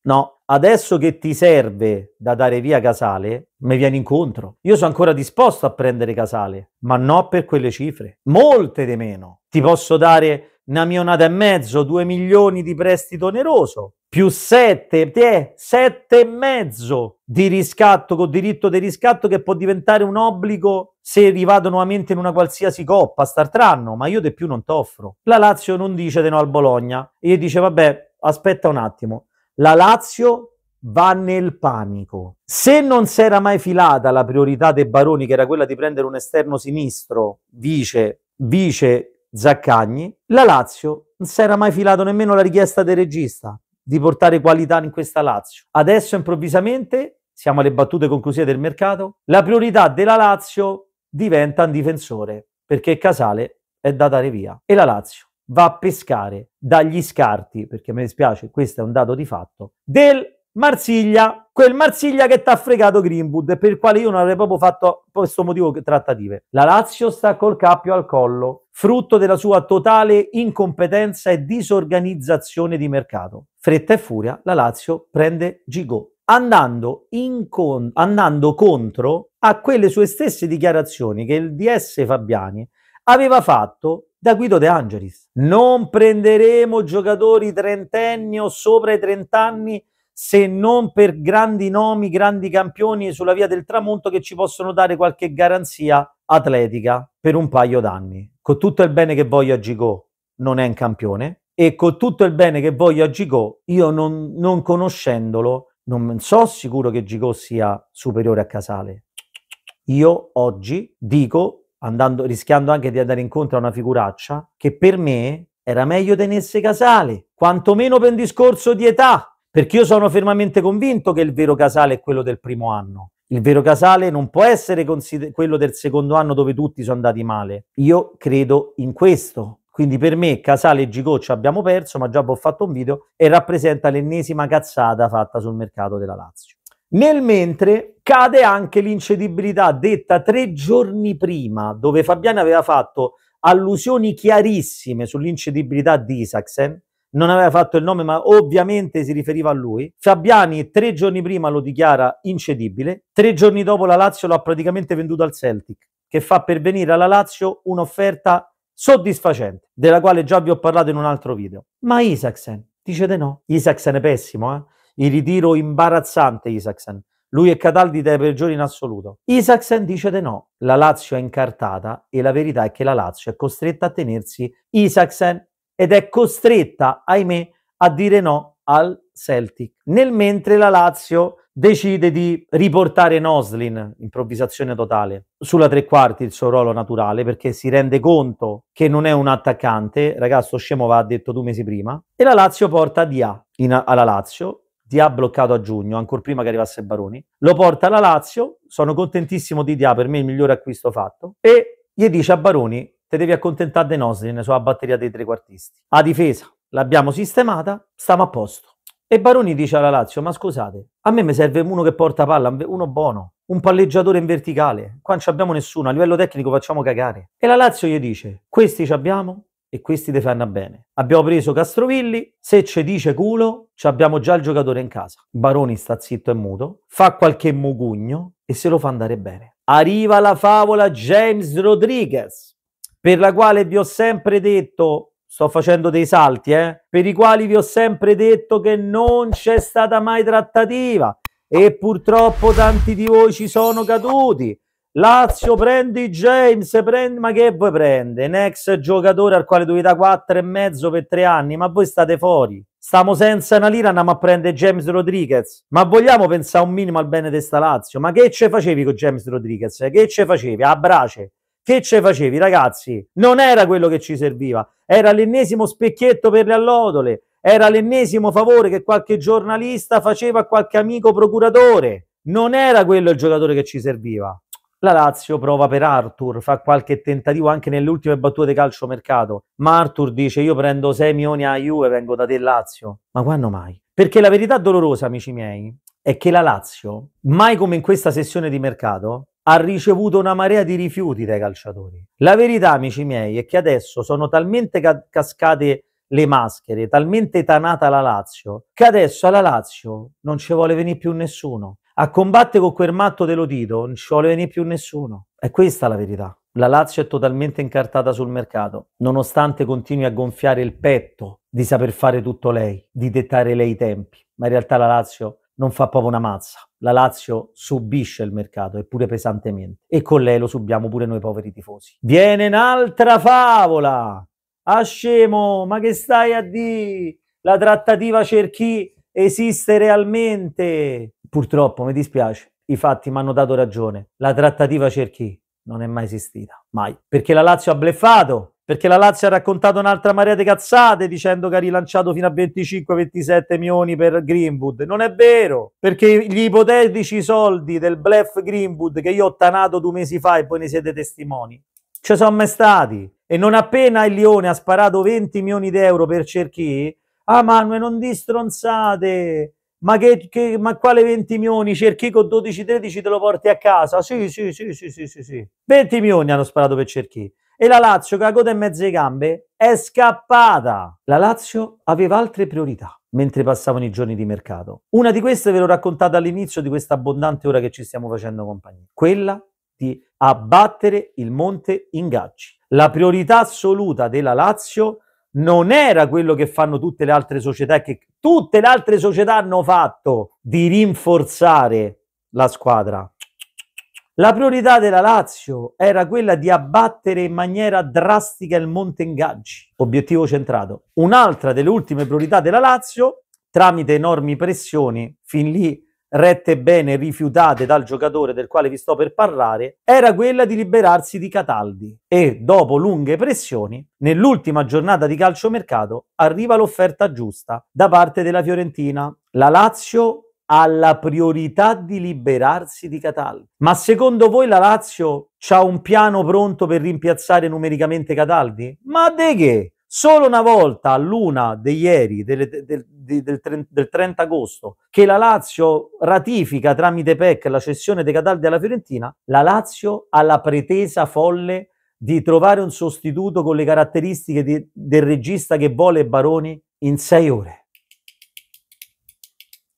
Speaker 1: no, adesso che ti serve da dare via Casale, mi vieni incontro. Io sono ancora disposto a prendere Casale, ma non per quelle cifre. Molte di meno. Ti posso dare una milionata e mezzo, 2 milioni di prestito oneroso, più 7, eh, 7 e mezzo di riscatto con diritto di riscatto che può diventare un obbligo se rivado nuovamente in una qualsiasi coppa, startranno, ma io di più non t'offro. La Lazio non dice di no al Bologna, e dice vabbè, aspetta un attimo. La Lazio va nel panico. Se non si era mai filata la priorità dei Baroni, che era quella di prendere un esterno sinistro, vice, vice Zaccagni, la Lazio non si era mai filato nemmeno la richiesta del regista di portare qualità in questa Lazio. Adesso improvvisamente, siamo alle battute conclusive del mercato, la priorità della Lazio diventa un difensore perché Casale è da dare via e la Lazio va a pescare dagli scarti, perché mi dispiace, questo è un dato di fatto, del Marsiglia, quel Marsiglia che ti ha fregato Greenwood, per il quale io non avrei proprio fatto questo motivo trattative. La Lazio sta col cappio al collo frutto della sua totale incompetenza e disorganizzazione di mercato. Fretta e furia, la Lazio prende Gigot. Andando, con- andando, contro a quelle sue stesse dichiarazioni che il DS Fabiani aveva fatto da Guido De Angelis. Non prenderemo giocatori trentenni o sopra i trent'anni se non per grandi nomi, grandi campioni sulla via del tramonto che ci possono dare qualche garanzia atletica per un paio d'anni con tutto il bene che voglio a Gigò, non è un campione e con tutto il bene che voglio a Gigò, io non, non conoscendolo, non so sicuro che Gigò sia superiore a Casale. Io oggi dico, andando, rischiando anche di andare incontro a una figuraccia, che per me era meglio tenesse Casale, quantomeno per un discorso di età, perché io sono fermamente convinto che il vero Casale è quello del primo anno. Il vero casale non può essere consider- quello del secondo anno dove tutti sono andati male. Io credo in questo. Quindi per me Casale e Gigoccia abbiamo perso, ma già ho fatto un video e rappresenta l'ennesima cazzata fatta sul mercato della Lazio. Nel mentre cade anche l'incedibilità detta tre giorni prima, dove Fabiani aveva fatto allusioni chiarissime sull'incedibilità di Isaacsen, non aveva fatto il nome, ma ovviamente si riferiva a lui. Fabiani tre giorni prima lo dichiara incedibile, tre giorni dopo la Lazio lo ha praticamente venduto al Celtic, che fa pervenire alla Lazio un'offerta soddisfacente, della quale già vi ho parlato in un altro video. Ma Isaacsen dice di no. Isaacsen è pessimo, eh? Il ritiro imbarazzante Isaacsen. Lui e Cataldi dai peggiori in assoluto. Isaacsen dice di no. La Lazio è incartata e la verità è che la Lazio è costretta a tenersi Isaacsen ed è costretta, ahimè, a dire no al Celtic. Nel mentre la Lazio decide di riportare Noslin, improvvisazione totale, sulla tre quarti il suo ruolo naturale perché si rende conto che non è un attaccante, ragazzo scemo va detto due mesi prima, e la Lazio porta Dia in, alla Lazio, Dia bloccato a giugno, ancora prima che arrivasse Baroni, lo porta alla Lazio, sono contentissimo di Dia, per me il migliore acquisto fatto, e gli dice a Baroni te devi accontentare dei nostri, nella so, batteria dei trequartisti. A difesa l'abbiamo sistemata, stiamo a posto. E Baroni dice alla Lazio, ma scusate, a me mi serve uno che porta palla, uno buono, un palleggiatore in verticale. Qua non abbiamo nessuno, a livello tecnico facciamo cagare. E la Lazio gli dice, questi ci abbiamo e questi te fanno bene. Abbiamo preso Castrovilli, se ci dice culo, abbiamo già il giocatore in casa. Baroni sta zitto e muto, fa qualche mugugno e se lo fa andare bene. Arriva la favola James Rodriguez per la quale vi ho sempre detto, sto facendo dei salti, eh, per i quali vi ho sempre detto che non c'è stata mai trattativa e purtroppo tanti di voi ci sono caduti. Lazio prendi James, prendi, ma che vuoi prende? Un ex giocatore al quale dovete da 4 e mezzo per tre anni, ma voi state fuori. Stiamo senza una lira, andiamo a prendere James Rodriguez. Ma vogliamo pensare un minimo al bene di sta Lazio? Ma che ce facevi con James Rodriguez? Che ce facevi? A brace? che ce facevi, ragazzi? Non era quello che ci serviva, era l'ennesimo specchietto per le allodole, era l'ennesimo favore che qualche giornalista faceva a qualche amico procuratore. Non era quello il giocatore che ci serviva. La Lazio prova per Arthur, fa qualche tentativo anche nelle ultime battute di calcio mercato. ma Arthur dice io prendo 6 milioni a Juve, vengo da te Lazio. Ma quando mai? Perché la verità dolorosa, amici miei, è che la Lazio, mai come in questa sessione di mercato, ha ricevuto una marea di rifiuti dai calciatori. La verità, amici miei, è che adesso sono talmente ca- cascate le maschere, talmente tanata la Lazio, che adesso alla Lazio non ci vuole venire più nessuno. A combattere con quel matto dello Tito non ci vuole venire più nessuno. È questa la verità. La Lazio è totalmente incartata sul mercato, nonostante continui a gonfiare il petto di saper fare tutto lei, di dettare lei i tempi. Ma in realtà la Lazio non fa proprio una mazza. La Lazio subisce il mercato, eppure pesantemente. E con lei lo subiamo pure noi poveri tifosi. Viene un'altra favola! Ah scemo, ma che stai a dire? La trattativa cerchi esiste realmente. Purtroppo, mi dispiace, i fatti mi hanno dato ragione. La trattativa cerchi non è mai esistita, mai. Perché la Lazio ha bleffato, perché la Lazio ha raccontato un'altra marea di cazzate dicendo che ha rilanciato fino a 25-27 milioni per Greenwood. Non è vero, perché gli ipotetici soldi del blef Greenwood che io ho tanato due mesi fa e voi ne siete testimoni, ci sono mai stati. E non appena il Lione ha sparato 20 milioni di euro per Cerchi, ah Manuel non di stronzate, ma, che, che, ma, quale 20 milioni? Cerchi con 12-13 te lo porti a casa? Sì, sì, sì, sì, sì, sì, sì. 20 milioni hanno sparato per Cerchi e la Lazio, che ha coda in mezzo ai gambe, è scappata. La Lazio aveva altre priorità mentre passavano i giorni di mercato. Una di queste ve l'ho raccontata all'inizio di questa abbondante ora che ci stiamo facendo compagnia, quella di abbattere il monte ingaggi. La priorità assoluta della Lazio non era quello che fanno tutte le altre società che tutte le altre società hanno fatto di rinforzare la squadra la priorità della Lazio era quella di abbattere in maniera drastica il Monte Ingaggi, obiettivo centrato. Un'altra delle ultime priorità della Lazio, tramite enormi pressioni, fin lì rette bene rifiutate dal giocatore del quale vi sto per parlare, era quella di liberarsi di Cataldi e dopo lunghe pressioni, nell'ultima giornata di calciomercato arriva l'offerta giusta da parte della Fiorentina. La Lazio ha la priorità di liberarsi di Cataldi. Ma secondo voi la Lazio ha un piano pronto per rimpiazzare numericamente Cataldi? Ma de che? Solo una volta all'una di ieri, del, del, del, del, 30 agosto, che la Lazio ratifica tramite PEC la cessione dei Cataldi alla Fiorentina, la Lazio ha la pretesa folle di trovare un sostituto con le caratteristiche di, del regista che vuole Baroni in sei ore.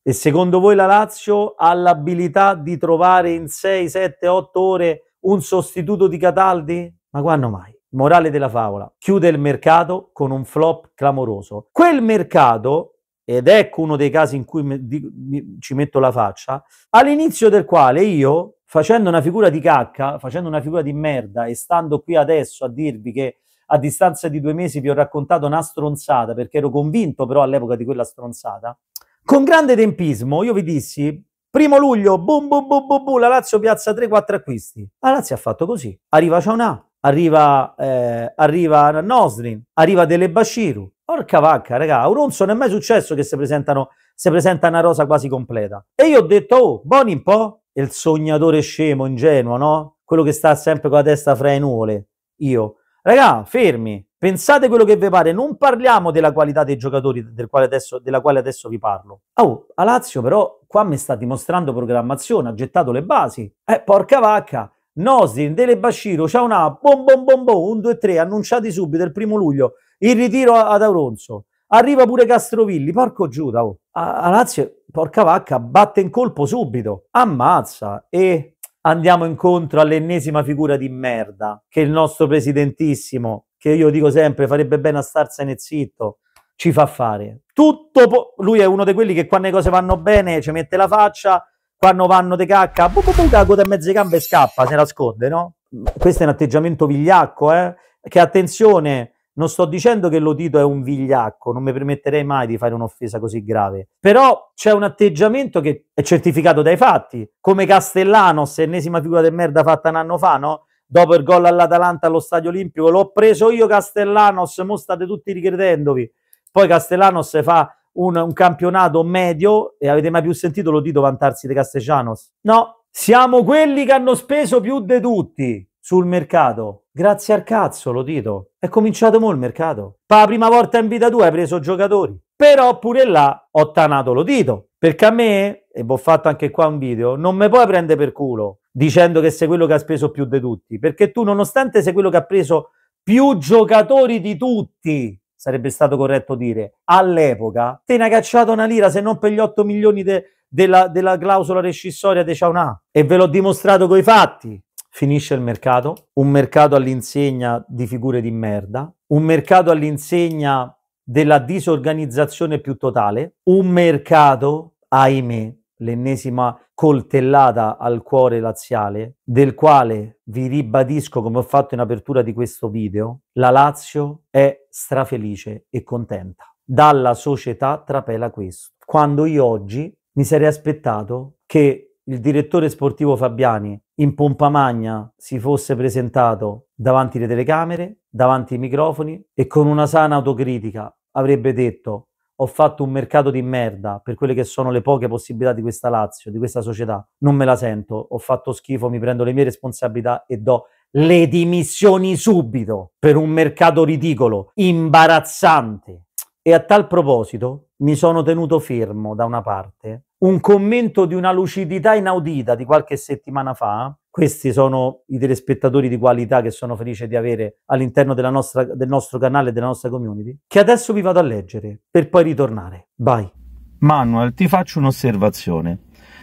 Speaker 1: E secondo voi la Lazio ha l'abilità di trovare in 6, 7, 8 ore un sostituto di Cataldi? Ma quando mai? Morale della favola. Chiude il mercato con un flop clamoroso. Quel mercato ed ecco uno dei casi in cui mi, di, mi, ci metto la faccia, all'inizio del quale io, facendo una figura di cacca, facendo una figura di merda e stando qui adesso a dirvi che a distanza di due mesi vi ho raccontato una stronzata, perché ero convinto però all'epoca di quella stronzata, con grande tempismo io vi dissi, primo luglio, boom, boom, boom, boom, boom la Lazio piazza 3-4 acquisti. La Lazio ha fatto così. Arriva Ciaunà, arriva, eh, arriva Nosrin, arriva Dele Bashiru. Porca vacca, raga, a Uronzo non è mai successo che si, presentano si presenta una rosa quasi completa. E io ho detto, oh, buoni un po', il sognatore scemo, ingenuo, no? Quello che sta sempre con la testa fra le nuvole, io. Raga, fermi, Pensate quello che vi pare, non parliamo della qualità dei giocatori del quale adesso, della quale adesso vi parlo. Oh, a Lazio però qua mi sta dimostrando programmazione, ha gettato le basi. Eh, porca vacca, Nosin, Dele Bashiro, Ciaunà, bom bom bom bom, 1, 2, 3, annunciati subito il primo luglio, il ritiro ad Auronzo. Arriva pure Castrovilli, porco Giuda, oh. a, a Lazio, porca vacca, batte in colpo subito, ammazza e andiamo incontro all'ennesima figura di merda che il nostro presidentissimo che io dico sempre farebbe bene a starsene zitto, ci fa fare. Tutto po- lui è uno di quelli che quando le cose vanno bene ci mette la faccia, quando vanno di cacca, bu, bu, bu, cago da mezze gambe e scappa, se nasconde, no? Questo è un atteggiamento vigliacco, eh? Che attenzione, non sto dicendo che l'Odito è un vigliacco, non mi permetterei mai di fare un'offesa così grave, però c'è un atteggiamento che è certificato dai fatti, come Castellano, ennesima figura di merda fatta un anno fa, no? dopo il gol all'Atalanta allo Stadio Olimpico, l'ho preso io Castellanos, mo state tutti ricredendovi. Poi Castellanos fa un, un campionato medio e avete mai più sentito lo dito vantarsi di Castellanos? No, siamo quelli che hanno speso più di tutti sul mercato. Grazie al cazzo, lo dito. È cominciato mo il mercato. Per la prima volta in vita tua hai preso giocatori. Però pure là ho tanato lo dito. Perché a me, e ho fatto anche qua un video, non mi puoi prendere per culo dicendo che sei quello che ha speso più di tutti, perché tu nonostante sei quello che ha preso più giocatori di tutti, sarebbe stato corretto dire, all'epoca, te ne ha cacciato una lira se non per gli 8 milioni de, della, della, clausola rescissoria di Ciaunà e ve l'ho dimostrato coi fatti. Finisce il mercato, un mercato all'insegna di figure di merda, un mercato all'insegna della disorganizzazione più totale, un mercato, ahimè, l'ennesima coltellata al cuore laziale, del quale vi ribadisco, come ho fatto in apertura di questo video, la Lazio è strafelice e contenta. Dalla società trapela questo. Quando io oggi mi sarei aspettato che il direttore sportivo Fabiani in pompa magna si fosse presentato davanti alle telecamere, davanti ai microfoni e con una sana autocritica avrebbe detto ho fatto un mercato di merda per quelle che sono le poche possibilità di questa Lazio, di questa società. Non me la sento, ho fatto schifo, mi prendo le mie responsabilità e do le dimissioni subito per un mercato ridicolo, imbarazzante. E a tal proposito mi sono tenuto fermo da una parte un commento di una lucidità inaudita di qualche settimana fa questi sono i telespettatori di qualità che sono felice di avere all'interno nostra, del nostro canale e della nostra community, che adesso vi vado a leggere per poi ritornare. Vai. Manuel, ti faccio un'osservazione.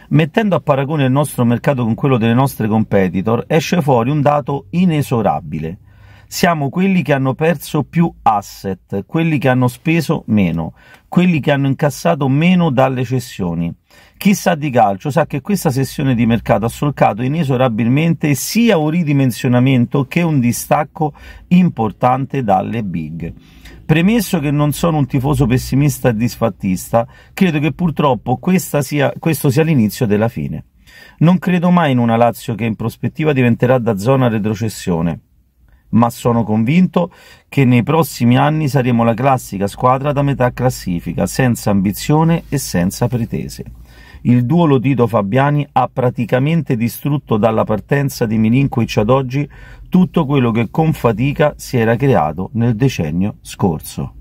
Speaker 1: Mettendo a paragone il nostro mercato con quello delle nostre competitor, esce fuori un dato inesorabile siamo quelli che hanno perso più asset, quelli che hanno speso meno, quelli che hanno incassato meno dalle cessioni. Chi sa di calcio sa che questa sessione di mercato ha solcato inesorabilmente sia un ridimensionamento che un distacco importante dalle big. Premesso che non sono un tifoso pessimista e disfattista, credo che purtroppo sia, questo sia l'inizio della fine. Non credo mai in una Lazio che in prospettiva diventerà da zona retrocessione ma sono convinto che nei prossimi anni saremo la classica squadra da metà classifica, senza ambizione e senza pretese. Il duolo Tito Fabiani ha praticamente distrutto dalla partenza di Milinkovic ad oggi tutto quello che con fatica si era creato nel decennio scorso.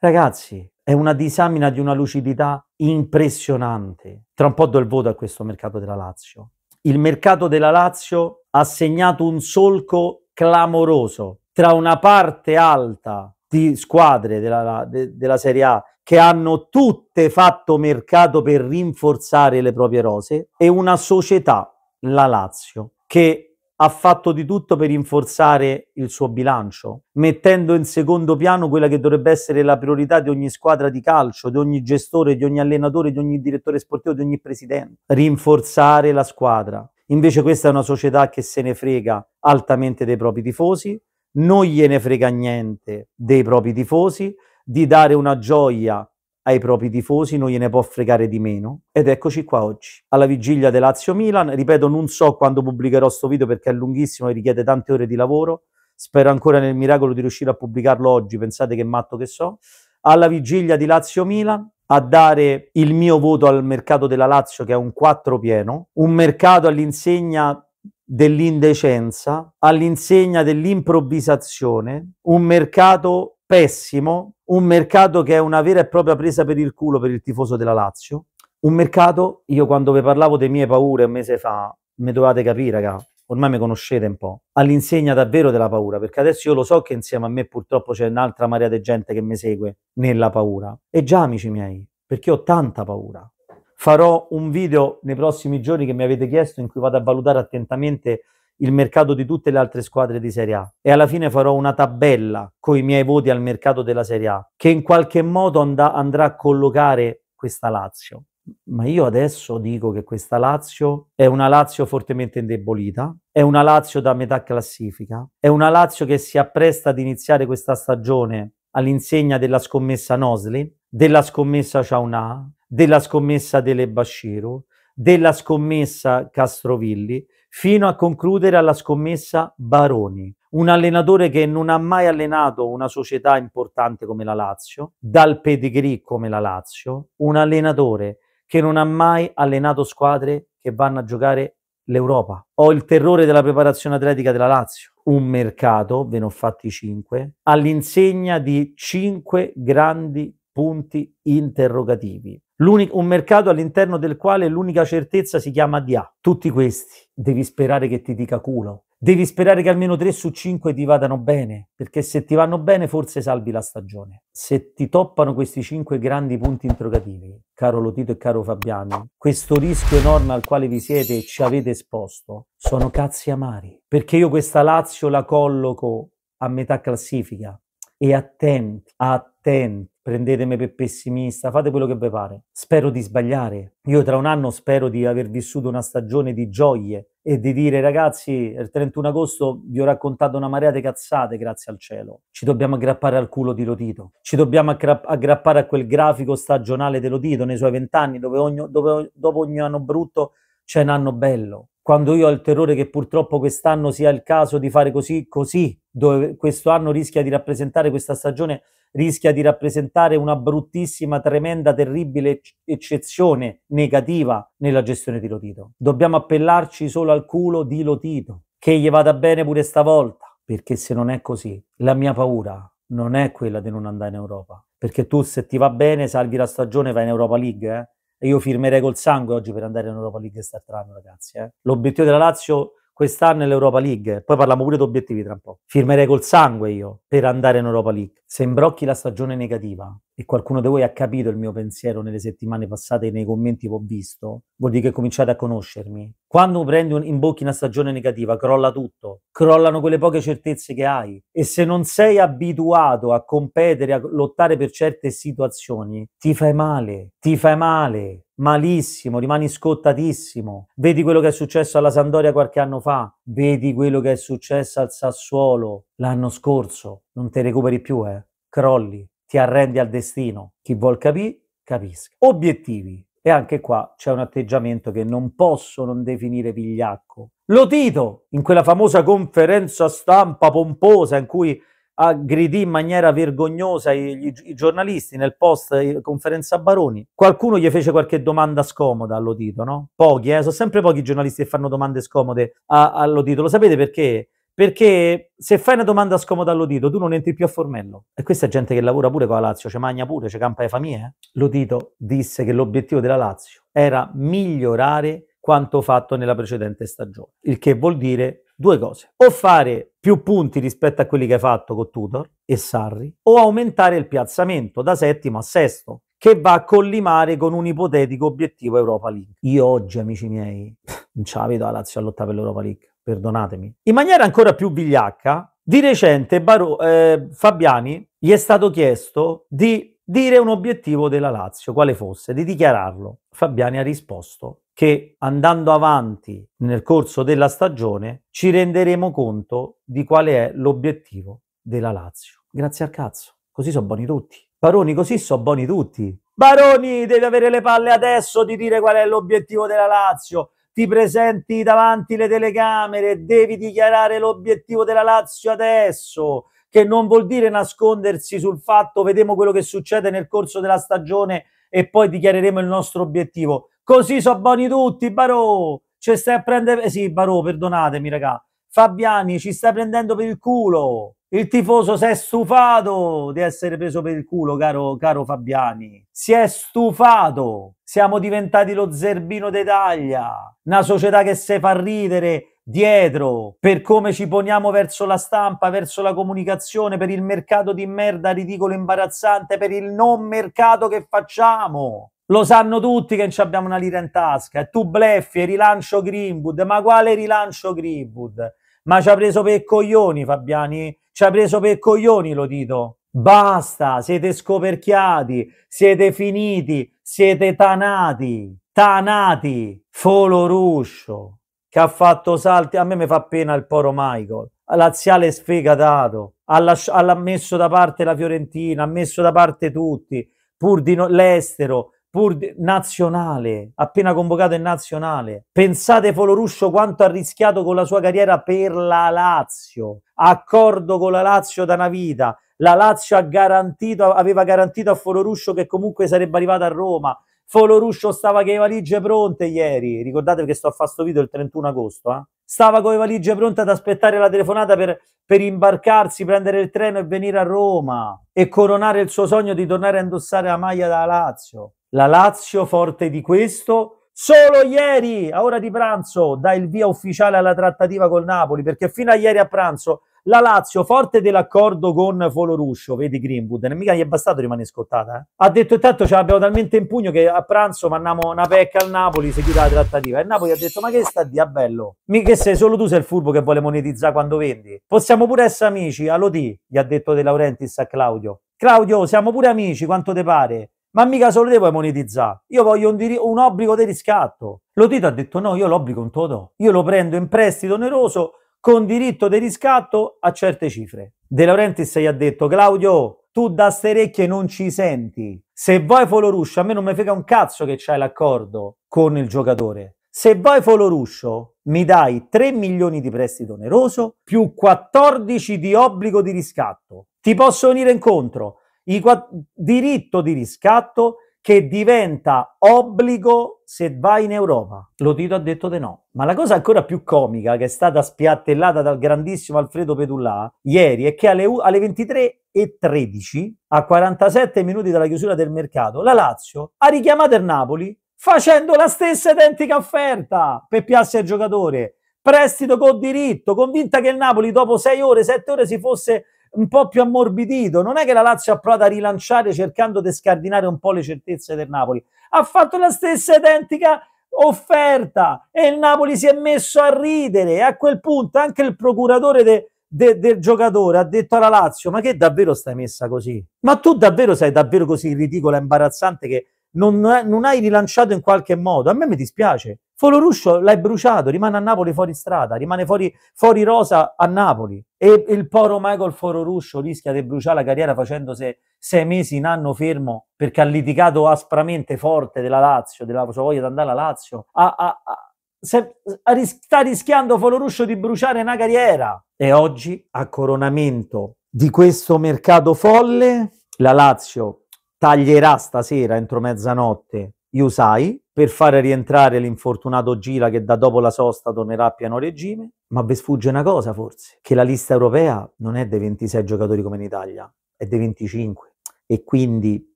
Speaker 1: Ragazzi, è una disamina di una lucidità impressionante. Tra un po' do il voto a questo mercato della Lazio il mercato della Lazio ha segnato un solco clamoroso tra una parte alta di squadre della, de, della Serie A che hanno tutte fatto mercato per rinforzare le proprie rose e una società, la Lazio, che ha fatto di tutto per rinforzare il suo bilancio, mettendo in secondo piano quella che dovrebbe essere la priorità di ogni squadra di calcio, di ogni gestore, di ogni allenatore, di ogni direttore sportivo, di ogni presidente. Rinforzare la squadra. Invece questa è una società che se ne frega altamente dei propri tifosi, non gliene frega niente dei propri tifosi, di dare una gioia ai propri tifosi, non gliene può fregare di meno. Ed eccoci qua oggi, alla vigilia del Lazio-Milan. Ripeto, non so quando pubblicherò questo video perché è lunghissimo e richiede tante ore di lavoro. Spero ancora nel miracolo di riuscire a pubblicarlo oggi, pensate che matto che so. Alla vigilia di Lazio-Milan, a dare il mio voto al mercato della Lazio che è un 4 pieno, un mercato all'insegna dell'indecenza, all'insegna dell'improvvisazione, un mercato pessimo, un mercato che è una vera e propria presa per il culo per il tifoso della Lazio. Un mercato, io quando vi parlavo delle mie paure un mese fa, mi dovevate capire, raga, ormai mi conoscete un po', all'insegna davvero della paura, perché adesso io lo so che insieme a me purtroppo c'è un'altra marea di gente che mi segue nella paura. E già, amici miei, perché ho tanta paura. Farò un video nei prossimi giorni che mi avete chiesto in cui vado a valutare attentamente il mercato di tutte le altre squadre di Serie A e alla fine farò una tabella con i miei voti al mercato della Serie A che in qualche modo and- andrà a collocare questa Lazio. Ma io adesso dico che questa Lazio è una Lazio fortemente indebolita, è una Lazio da metà classifica, è una Lazio che si appresta ad iniziare questa stagione all'insegna della scommessa Nosley, della scommessa Ciaunà, della scommessa Dele Basciro, della scommessa Castrovilli, fino a concludere alla scommessa Baroni, un allenatore che non ha mai allenato una società importante come la Lazio, dal pedigree come la Lazio, un allenatore che non ha mai allenato squadre che vanno a giocare l'Europa. Ho il terrore della preparazione atletica della Lazio, un mercato, ve ne ho fatti cinque, all'insegna di cinque grandi punti interrogativi. L'unico, un mercato all'interno del quale l'unica certezza si chiama DA. Tutti questi devi sperare che ti dica culo. Devi sperare che almeno 3 su 5 ti vadano bene, perché se ti vanno bene forse salvi la stagione. Se ti toppano questi 5 grandi punti interrogativi, caro Lotito e caro Fabiani, questo rischio enorme al quale vi siete e ci avete esposto, sono cazzi amari. Perché io questa Lazio la colloco a metà classifica e attenti, attenti prendetemi per pessimista, fate quello che vi pare. Spero di sbagliare. Io tra un anno spero di aver vissuto una stagione di gioie e di dire ragazzi, il 31 agosto vi ho raccontato una marea di cazzate, grazie al cielo. Ci dobbiamo aggrappare al culo di Lodito. Ci dobbiamo aggrappare a quel grafico stagionale di Lotito nei suoi vent'anni, dove, ogni, dove dopo ogni anno brutto c'è un anno bello quando io ho il terrore che purtroppo quest'anno sia il caso di fare così, così, dove questo anno rischia di rappresentare questa stagione rischia di rappresentare una bruttissima, tremenda, terribile eccezione negativa nella gestione di Lotito. Dobbiamo appellarci solo al culo di Lotito, che gli vada bene pure stavolta, perché se non è così, la mia paura non è quella di non andare in Europa, perché tu se ti va bene, salvi la stagione, vai in Europa League, eh? E io firmerei col sangue oggi per andare in Europa League quest'anno, ragazzi. Eh? L'obiettivo della Lazio quest'anno è l'Europa League. Poi parliamo pure di obiettivi tra un po'. Firmerei col sangue io per andare in Europa League se imbrocchi la stagione negativa e qualcuno di voi ha capito il mio pensiero nelle settimane passate nei commenti che ho visto, vuol dire che cominciate a conoscermi. Quando prendi un, imbocchi una stagione negativa, crolla tutto, crollano quelle poche certezze che hai e se non sei abituato a competere, a lottare per certe situazioni, ti fai male, ti fai male, malissimo, rimani scottatissimo. Vedi quello che è successo alla Sandoria qualche anno fa, Vedi quello che è successo al Sassuolo l'anno scorso, non te recuperi più, eh? Crolli, ti arrendi al destino. Chi vuol capire, capisca. Obiettivi. E anche qua c'è un atteggiamento che non posso non definire vigliacco. Lo Tito, in quella famosa conferenza stampa pomposa in cui aggredì in maniera vergognosa i, i, giornalisti nel post eh, conferenza Baroni. Qualcuno gli fece qualche domanda scomoda all'Odito, no? Pochi, eh? sono sempre pochi i giornalisti che fanno domande scomode all'Odito. Lo sapete perché? Perché se fai una domanda scomoda all'Odito, tu non entri più a Formello. E questa è gente che lavora pure con la Lazio, ci magna pure, ci campa le famiglie. Eh? L'Odito disse che l'obiettivo della Lazio era migliorare quanto fatto nella precedente stagione, il che vuol dire due cose, o fare più punti rispetto a quelli che hai fatto con Tudor e Sarri, o aumentare il piazzamento da settimo a sesto, che va a collimare con un ipotetico obiettivo Europa League. Io oggi, amici miei, non ce la vedo la Lazio a lottare per l'Europa League, perdonatemi. In maniera ancora più vigliacca, di recente Baro, eh, Fabiani gli è stato chiesto di dire un obiettivo della Lazio, quale fosse, di dichiararlo. Fabiani ha risposto che andando avanti nel corso della stagione ci renderemo conto di qual è l'obiettivo della Lazio. Grazie al cazzo, così sono buoni tutti. Baroni, così sono buoni tutti. Baroni, devi avere le palle adesso di dire qual è l'obiettivo della Lazio. Ti presenti davanti le telecamere, devi dichiarare l'obiettivo della Lazio adesso, che non vuol dire nascondersi sul fatto vediamo quello che succede nel corso della stagione e poi dichiareremo il nostro obiettivo. Così sono buoni tutti, Barò. Ci stai a prendere... Eh sì, Barò, perdonatemi, raga. Fabiani, ci stai prendendo per il culo. Il tifoso si è stufato di essere preso per il culo, caro, caro Fabiani. Si è stufato. Siamo diventati lo zerbino d'Italia, una società che se fa ridere dietro per come ci poniamo verso la stampa, verso la comunicazione, per il mercato di merda ridicolo imbarazzante, per il non mercato che facciamo. Lo sanno tutti che non abbiamo una lira in tasca. E tu bleffi, e rilancio Greenwood. Ma quale rilancio Greenwood? Ma ci ha preso per coglioni, Fabiani. Ci ha preso per coglioni, lo dito. Basta, siete scoperchiati, siete finiti, siete tanati, tanati. Folo Ruscio, che ha fatto salti. A me mi fa pena il poro Michael. Laziale sfegatato. Ha, lasci- ha messo da parte la Fiorentina, ha messo da parte tutti, pur di no- l'estero, pur nazionale, appena convocato in nazionale. Pensate Foloruscio quanto ha rischiato con la sua carriera per la Lazio, accordo con la Lazio da una vita. La Lazio ha garantito, aveva garantito a Foloruscio che comunque sarebbe arrivata a Roma. Foloruscio stava con le valigie pronte ieri, ricordate che sto a fare questo video il 31 agosto, eh? stava con le valigie pronte ad aspettare la telefonata per, per imbarcarsi, prendere il treno e venire a Roma e coronare il suo sogno di tornare a indossare la maglia da Lazio. La Lazio, forte di questo, solo ieri, a ora di pranzo, dà il via ufficiale alla trattativa col Napoli, perché fino a ieri a pranzo la Lazio, forte dell'accordo con Foloruscio, vedi Greenwood, non mica gli è bastato rimanere scottata. Eh? Ha detto intanto ce l'abbiamo talmente in pugno che a pranzo mandiamo una pecca al Napoli, seguita la trattativa. E Napoli ha detto ma che sta di a ah, bello? Mica sei solo tu sei il furbo che vuole monetizzare quando vendi. Possiamo pure essere amici, allodì, gli ha detto De Laurentiis a Claudio. Claudio, siamo pure amici, quanto te pare? ma mica solo te puoi monetizzare. Io voglio un, dir- un obbligo di riscatto. Lo Tito ha detto no, io l'obbligo un te do. Io lo prendo in prestito oneroso con diritto di riscatto a certe cifre. De Laurentiis gli ha detto Claudio, tu da ste orecchie non ci senti. Se vuoi vai ruscio, a me non mi frega un cazzo che c'hai l'accordo con il giocatore. Se vuoi vai ruscio, mi dai 3 milioni di prestito oneroso più 14 di obbligo di riscatto. Ti posso venire incontro, il diritto di riscatto che diventa obbligo se vai in Europa. Lo Tito ha detto di no. Ma la cosa ancora più comica che è stata spiattellata dal grandissimo Alfredo Petullà ieri è che alle, alle 23.13, a 47 minuti dalla chiusura del mercato, la Lazio ha richiamato il Napoli facendo la stessa identica offerta per piazza il giocatore. Prestito con diritto, convinta che il Napoli dopo 6 ore, 7 ore si fosse un po' più ammorbidito. Non è che la Lazio ha provato a rilanciare cercando di scardinare un po' le certezze del Napoli. Ha fatto la stessa identica offerta e il Napoli si è messo a ridere. E a quel punto anche il procuratore de, de, del giocatore ha detto alla Lazio: Ma che davvero stai messa così? Ma tu davvero sei davvero così ridicola e imbarazzante che non, eh, non hai rilanciato in qualche modo. A me mi dispiace. Foloruscio l'hai bruciato, rimane a Napoli fuori strada, rimane fuori, fuori rosa a Napoli. E il poro Michael Foloruscio rischia di bruciare la carriera facendosi sei mesi in anno fermo perché ha litigato aspramente forte della Lazio, della sua voglia di andare alla Lazio. Ha, ha, ha, se, ris- sta rischiando Foloruscio di bruciare una carriera. E oggi, a coronamento di questo mercato folle, la Lazio taglierà stasera entro mezzanotte gli Iusai per fare rientrare l'infortunato Gira che da dopo la sosta tornerà a pieno regime, ma vi sfugge una cosa forse, che la lista europea non è dei 26 giocatori come in Italia, è dei 25. E quindi,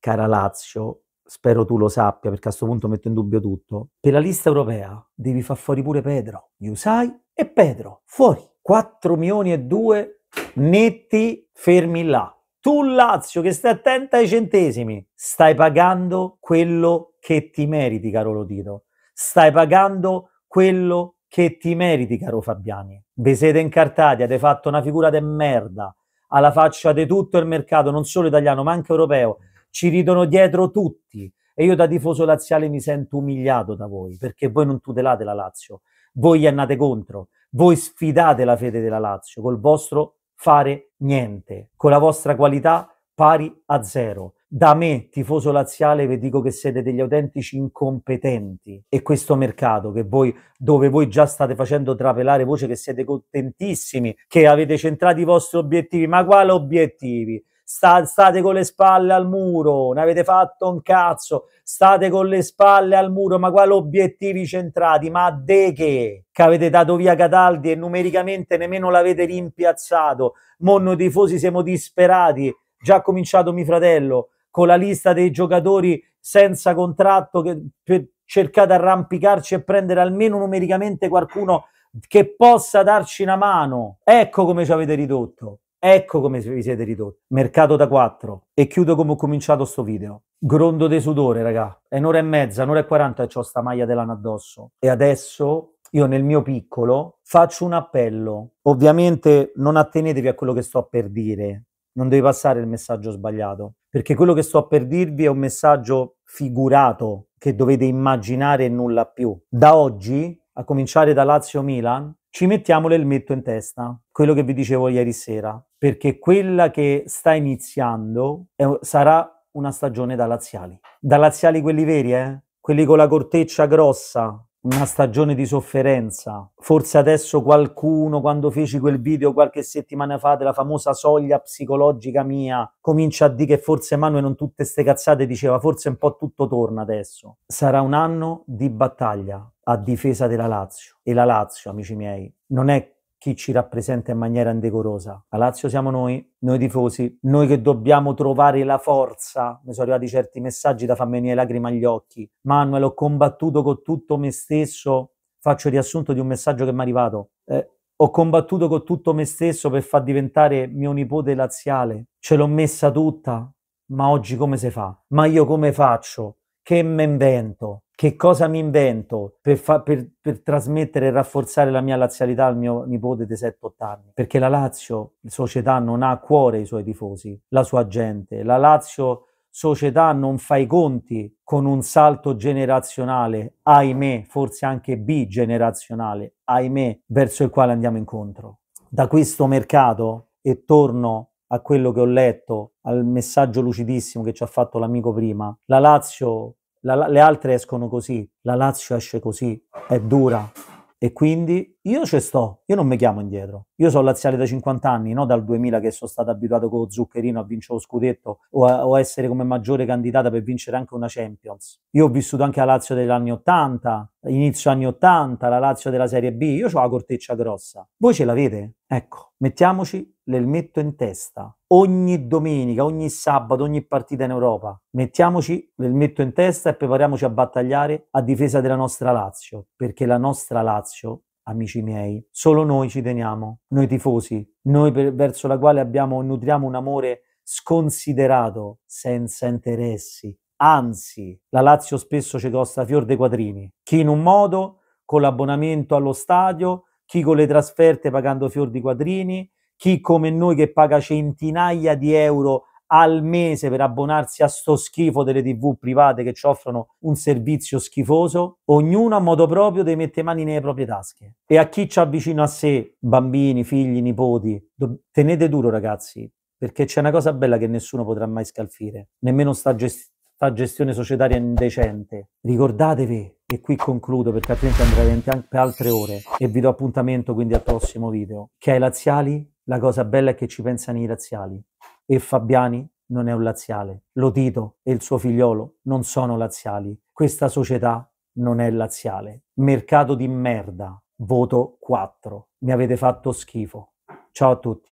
Speaker 1: cara Lazio, spero tu lo sappia perché a questo punto metto in dubbio tutto, per la lista europea devi far fuori pure Pedro, gli Iusai e Pedro, fuori. 4 milioni e 2 netti fermi là. Tu Lazio che stai attenta ai centesimi, stai pagando quello che ti meriti, caro Lodito. Stai pagando quello che ti meriti, caro Fabiani. Vi siete incartati, avete fatto una figura de merda alla faccia di tutto il mercato, non solo italiano ma anche europeo. Ci ridono dietro tutti e io da tifoso laziale mi sento umiliato da voi perché voi non tutelate la Lazio, voi gli andate contro, voi sfidate la fede della Lazio col vostro fare niente, con la vostra qualità pari a zero. Da me, tifoso laziale, vi dico che siete degli autentici incompetenti e questo mercato che voi, dove voi già state facendo trapelare voce che siete contentissimi, che avete centrato i vostri obiettivi, ma quali obiettivi? sta, state con le spalle al muro, ne avete fatto un cazzo, state con le spalle al muro, ma quali obiettivi centrati? Ma de che? Che avete dato via Cataldi e numericamente nemmeno l'avete rimpiazzato. Monno tifosi siamo disperati, già cominciato mio fratello, con la lista dei giocatori senza contratto che per, cercate arrampicarci e prendere almeno numericamente qualcuno che possa darci una mano. Ecco come ci avete ridotto. Ecco come vi siete ridotti. Mercato da 4. E chiudo come ho cominciato sto video. Grondo di sudore, raga. È un'ora e mezza, un'ora e quaranta e ho sta maglia dell'anno addosso. E adesso io nel mio piccolo faccio un appello. Ovviamente non attenetevi a quello che sto per dire. Non devi passare il messaggio sbagliato. Perché quello che sto per dirvi è un messaggio figurato che dovete immaginare e nulla più. Da oggi, a cominciare da Lazio-Milan, ci mettiamo l'elmetto in testa, quello che vi dicevo ieri sera, perché quella che sta iniziando è, eh, sarà una stagione da laziali. Da laziali quelli veri, eh? Quelli con la corteccia grossa, una stagione di sofferenza. Forse adesso qualcuno, quando feci quel video qualche settimana fa della famosa soglia psicologica mia, comincia a dire che forse Manuel non tutte ste cazzate diceva, forse un po' tutto torna adesso. Sarà un anno di battaglia a difesa della Lazio. E la Lazio, amici miei, non è chi ci rappresenta in maniera indecorosa. A Lazio siamo noi, noi tifosi, noi che dobbiamo trovare la forza. Mi sono arrivati certi messaggi da farmi venire lacrime agli occhi. Manuel, ho combattuto con tutto me stesso. Faccio riassunto di un messaggio che mi è arrivato. Eh, ho combattuto con tutto me stesso per far diventare mio nipote laziale. Ce l'ho messa tutta, ma oggi come si fa? Ma io come faccio? Che me invento? che cosa mi invento per, fa- per, per, trasmettere e rafforzare la mia lazialità al mio nipote di 7-8 anni? Perché la Lazio, società, non ha a cuore i suoi tifosi, la sua gente. La Lazio, società, non fa i conti con un salto generazionale, ahimè, forse anche bigenerazionale, ahimè, verso il quale andiamo incontro. Da questo mercato, e torno a quello che ho letto, al messaggio lucidissimo che ci ha fatto l'amico prima, la Lazio la, le altre escono così, la Lazio esce così, è dura e quindi io ci sto, io non mi chiamo indietro. Io sono laziale da 50 anni, non dal 2000 che sono stato abituato con lo Zuccherino a vincere lo scudetto o a, o a, essere come maggiore candidata per vincere anche una Champions. Io ho vissuto anche la Lazio degli anni 80, inizio anni 80, la Lazio della Serie B, io ho la corteccia grossa. Voi ce l'avete? Ecco, mettiamoci l'elmetto in testa. Ogni domenica, ogni sabato, ogni partita in Europa, mettiamoci l'elmetto in testa e prepariamoci a battagliare a difesa della nostra Lazio, perché la nostra Lazio amici miei, solo noi ci teniamo, noi tifosi, noi per, verso la quale abbiamo, nutriamo un amore sconsiderato, senza interessi. Anzi, la Lazio spesso ci costa fior dei quadrini. Chi in un modo, con l'abbonamento allo stadio, chi con le trasferte pagando fior di quadrini, chi come noi che paga centinaia di euro al mese per abbonarsi a sto schifo delle tv private che ci offrono un servizio schifoso, ognuno a modo proprio deve mettere mani nelle proprie tasche. E a chi ci avvicina a sé, bambini, figli, nipoti, tenete duro ragazzi, perché c'è una cosa bella che nessuno potrà mai scalfire, nemmeno sta, gest- sta gestione societaria indecente. Ricordatevi, e qui concludo perché altrimenti andrei anche per altre ore e vi do appuntamento quindi al prossimo video, che ai laziali la cosa bella è che ci pensano i laziali e Fabiani non è un laziale. Lotito e il suo figliolo non sono laziali. Questa società non è laziale. Mercato di merda. Voto 4. Mi avete fatto schifo. Ciao a tutti.